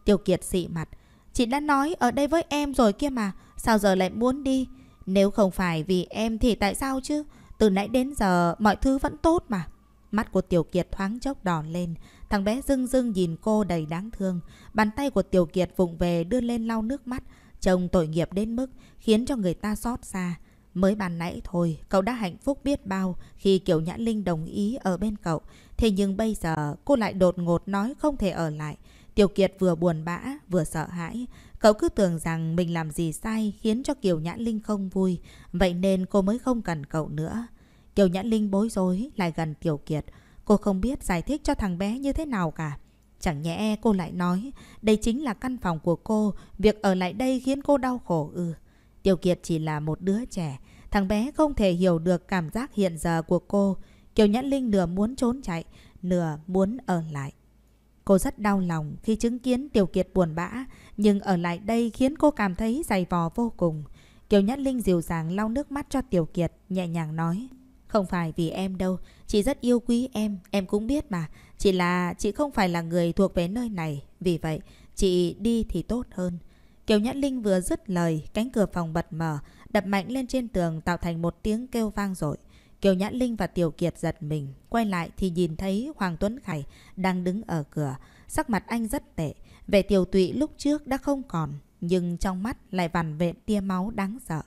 Tiểu Kiệt xị mặt. Chị đã nói ở đây với em rồi kia mà, sao giờ lại muốn đi? Nếu không phải vì em thì tại sao chứ? Từ nãy đến giờ mọi thứ vẫn tốt mà. Mắt của Tiểu Kiệt thoáng chốc đỏ lên. Thằng bé dưng dưng nhìn cô đầy đáng thương. Bàn tay của Tiểu Kiệt vụng về đưa lên lau nước mắt. Trông tội nghiệp đến mức khiến cho người ta xót xa. Mới bàn nãy thôi, cậu đã hạnh phúc biết bao khi Kiều Nhã Linh đồng ý ở bên cậu. Thế nhưng bây giờ cô lại đột ngột nói không thể ở lại. Tiểu Kiệt vừa buồn bã, vừa sợ hãi. Cậu cứ tưởng rằng mình làm gì sai khiến cho Kiều Nhã Linh không vui. Vậy nên cô mới không cần cậu nữa. Kiều Nhã Linh bối rối lại gần Tiểu Kiệt. Cô không biết giải thích cho thằng bé như thế nào cả. Chẳng nhẽ cô lại nói, đây chính là căn phòng của cô, việc ở lại đây khiến cô đau khổ ư. Ừ. Kiệt chỉ là một đứa trẻ, thằng bé không thể hiểu được cảm giác hiện giờ của cô. Kiều Nhãn Linh nửa muốn trốn chạy, nửa muốn ở lại. Cô rất đau lòng khi chứng kiến Tiểu Kiệt buồn bã, nhưng ở lại đây khiến cô cảm thấy dày vò vô cùng. Kiều Nhãn Linh dịu dàng lau nước mắt cho Tiểu Kiệt, nhẹ nhàng nói. Không phải vì em đâu, chị rất yêu quý em, em cũng biết mà. Chỉ là chị không phải là người thuộc về nơi này, vì vậy chị đi thì tốt hơn. Kiều Nhã Linh vừa dứt lời, cánh cửa phòng bật mở, đập mạnh lên trên tường tạo thành một tiếng kêu vang rội. Kiều Nhã Linh và Tiểu Kiệt giật mình, quay lại thì nhìn thấy Hoàng Tuấn Khải đang đứng ở cửa. Sắc mặt anh rất tệ, Về tiểu tụy lúc trước đã không còn, nhưng trong mắt lại vằn vện tia máu đáng sợ.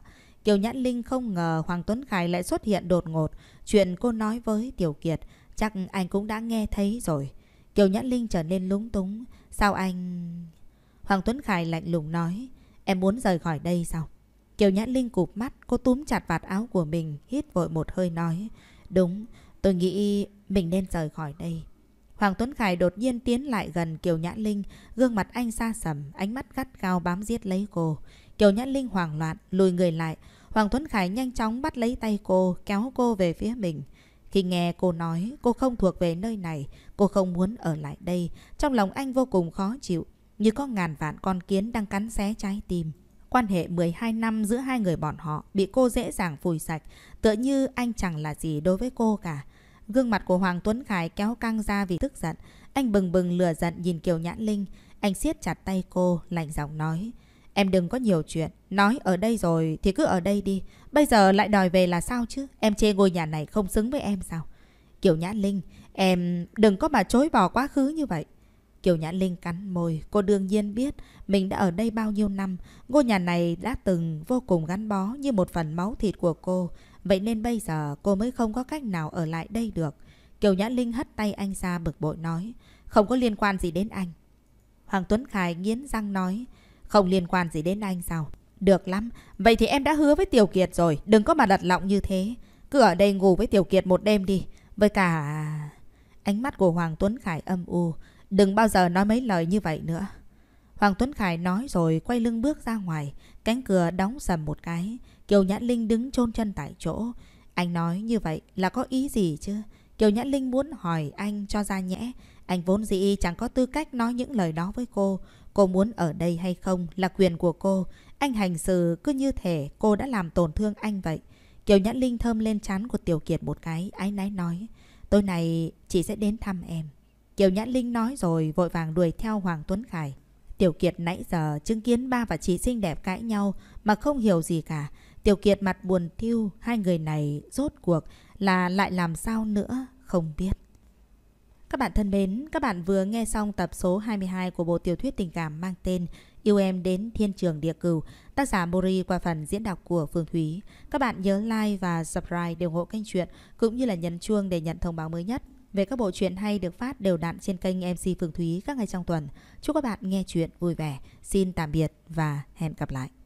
Kiều Nhãn Linh không ngờ Hoàng Tuấn Khải lại xuất hiện đột ngột. Chuyện cô nói với Tiểu Kiệt, chắc anh cũng đã nghe thấy rồi. Kiều Nhãn Linh trở nên lúng túng. Sao anh... Hoàng Tuấn Khải lạnh lùng nói. Em muốn rời khỏi đây sao? Kiều Nhãn Linh cụp mắt, cô túm chặt vạt áo của mình, hít vội một hơi nói. Đúng, tôi nghĩ mình nên rời khỏi đây. Hoàng Tuấn Khải đột nhiên tiến lại gần Kiều Nhãn Linh, gương mặt anh xa sầm, ánh mắt gắt gao bám giết lấy cô. Kiều Nhãn Linh hoảng loạn, lùi người lại, Hoàng Tuấn Khải nhanh chóng bắt lấy tay cô, kéo cô về phía mình. Khi nghe cô nói cô không thuộc về nơi này, cô không muốn ở lại đây, trong lòng anh vô cùng khó chịu, như có ngàn vạn con kiến đang cắn xé trái tim. Quan hệ 12 năm giữa hai người bọn họ bị cô dễ dàng phủi sạch, tựa như anh chẳng là gì đối với cô cả. Gương mặt của Hoàng Tuấn Khải kéo căng ra vì tức giận. Anh bừng bừng lửa giận nhìn Kiều Nhãn Linh. Anh siết chặt tay cô, lạnh giọng nói. Em đừng có nhiều chuyện, nói ở đây rồi thì cứ ở đây đi. Bây giờ lại đòi về là sao chứ? Em chê ngôi nhà này không xứng với em sao? Kiều Nhã Linh, em đừng có mà chối bỏ quá khứ như vậy. Kiều Nhã Linh cắn môi, cô đương nhiên biết mình đã ở đây bao nhiêu năm. Ngôi nhà này đã từng vô cùng gắn bó như một phần máu thịt của cô. Vậy nên bây giờ cô mới không có cách nào ở lại đây được. Kiều Nhã Linh hất tay anh ra bực bội nói. Không có liên quan gì đến anh. Hoàng Tuấn Khải nghiến răng nói. Không liên quan gì đến anh sao? Được lắm, vậy thì em đã hứa với Tiểu Kiệt rồi, đừng có mà đặt lọng như thế. Cứ ở đây ngủ với Tiểu Kiệt một đêm đi. Với cả... Ánh mắt của Hoàng Tuấn Khải âm u, đừng bao giờ nói mấy lời như vậy nữa. Hoàng Tuấn Khải nói rồi quay lưng bước ra ngoài, cánh cửa đóng sầm một cái. Kiều Nhã Linh đứng chôn chân tại chỗ. Anh nói như vậy là có ý gì chứ? Kiều Nhã Linh muốn hỏi anh cho ra nhẽ. Anh vốn dĩ chẳng có tư cách nói những lời đó với cô. Cô muốn ở đây hay không là quyền của cô. Anh hành xử cứ như thể cô đã làm tổn thương anh vậy. Kiều Nhã Linh thơm lên chán của Tiểu Kiệt một cái, ái náy nói. Tối nay chị sẽ đến thăm em. Kiều Nhã Linh nói rồi vội vàng đuổi theo Hoàng Tuấn Khải. Tiểu Kiệt nãy giờ chứng kiến ba và chị xinh đẹp cãi nhau mà không hiểu gì cả. Tiểu Kiệt mặt buồn thiêu, hai người này rốt cuộc là lại làm sao nữa không biết. Các bạn thân mến, các bạn vừa nghe xong tập số 22 của bộ tiểu thuyết tình cảm mang tên Yêu em đến thiên trường địa cửu, tác giả Mori qua phần diễn đọc của Phương Thúy. Các bạn nhớ like và subscribe để ủng hộ kênh truyện cũng như là nhấn chuông để nhận thông báo mới nhất về các bộ truyện hay được phát đều đặn trên kênh MC Phương Thúy các ngày trong tuần. Chúc các bạn nghe truyện vui vẻ. Xin tạm biệt và hẹn gặp lại.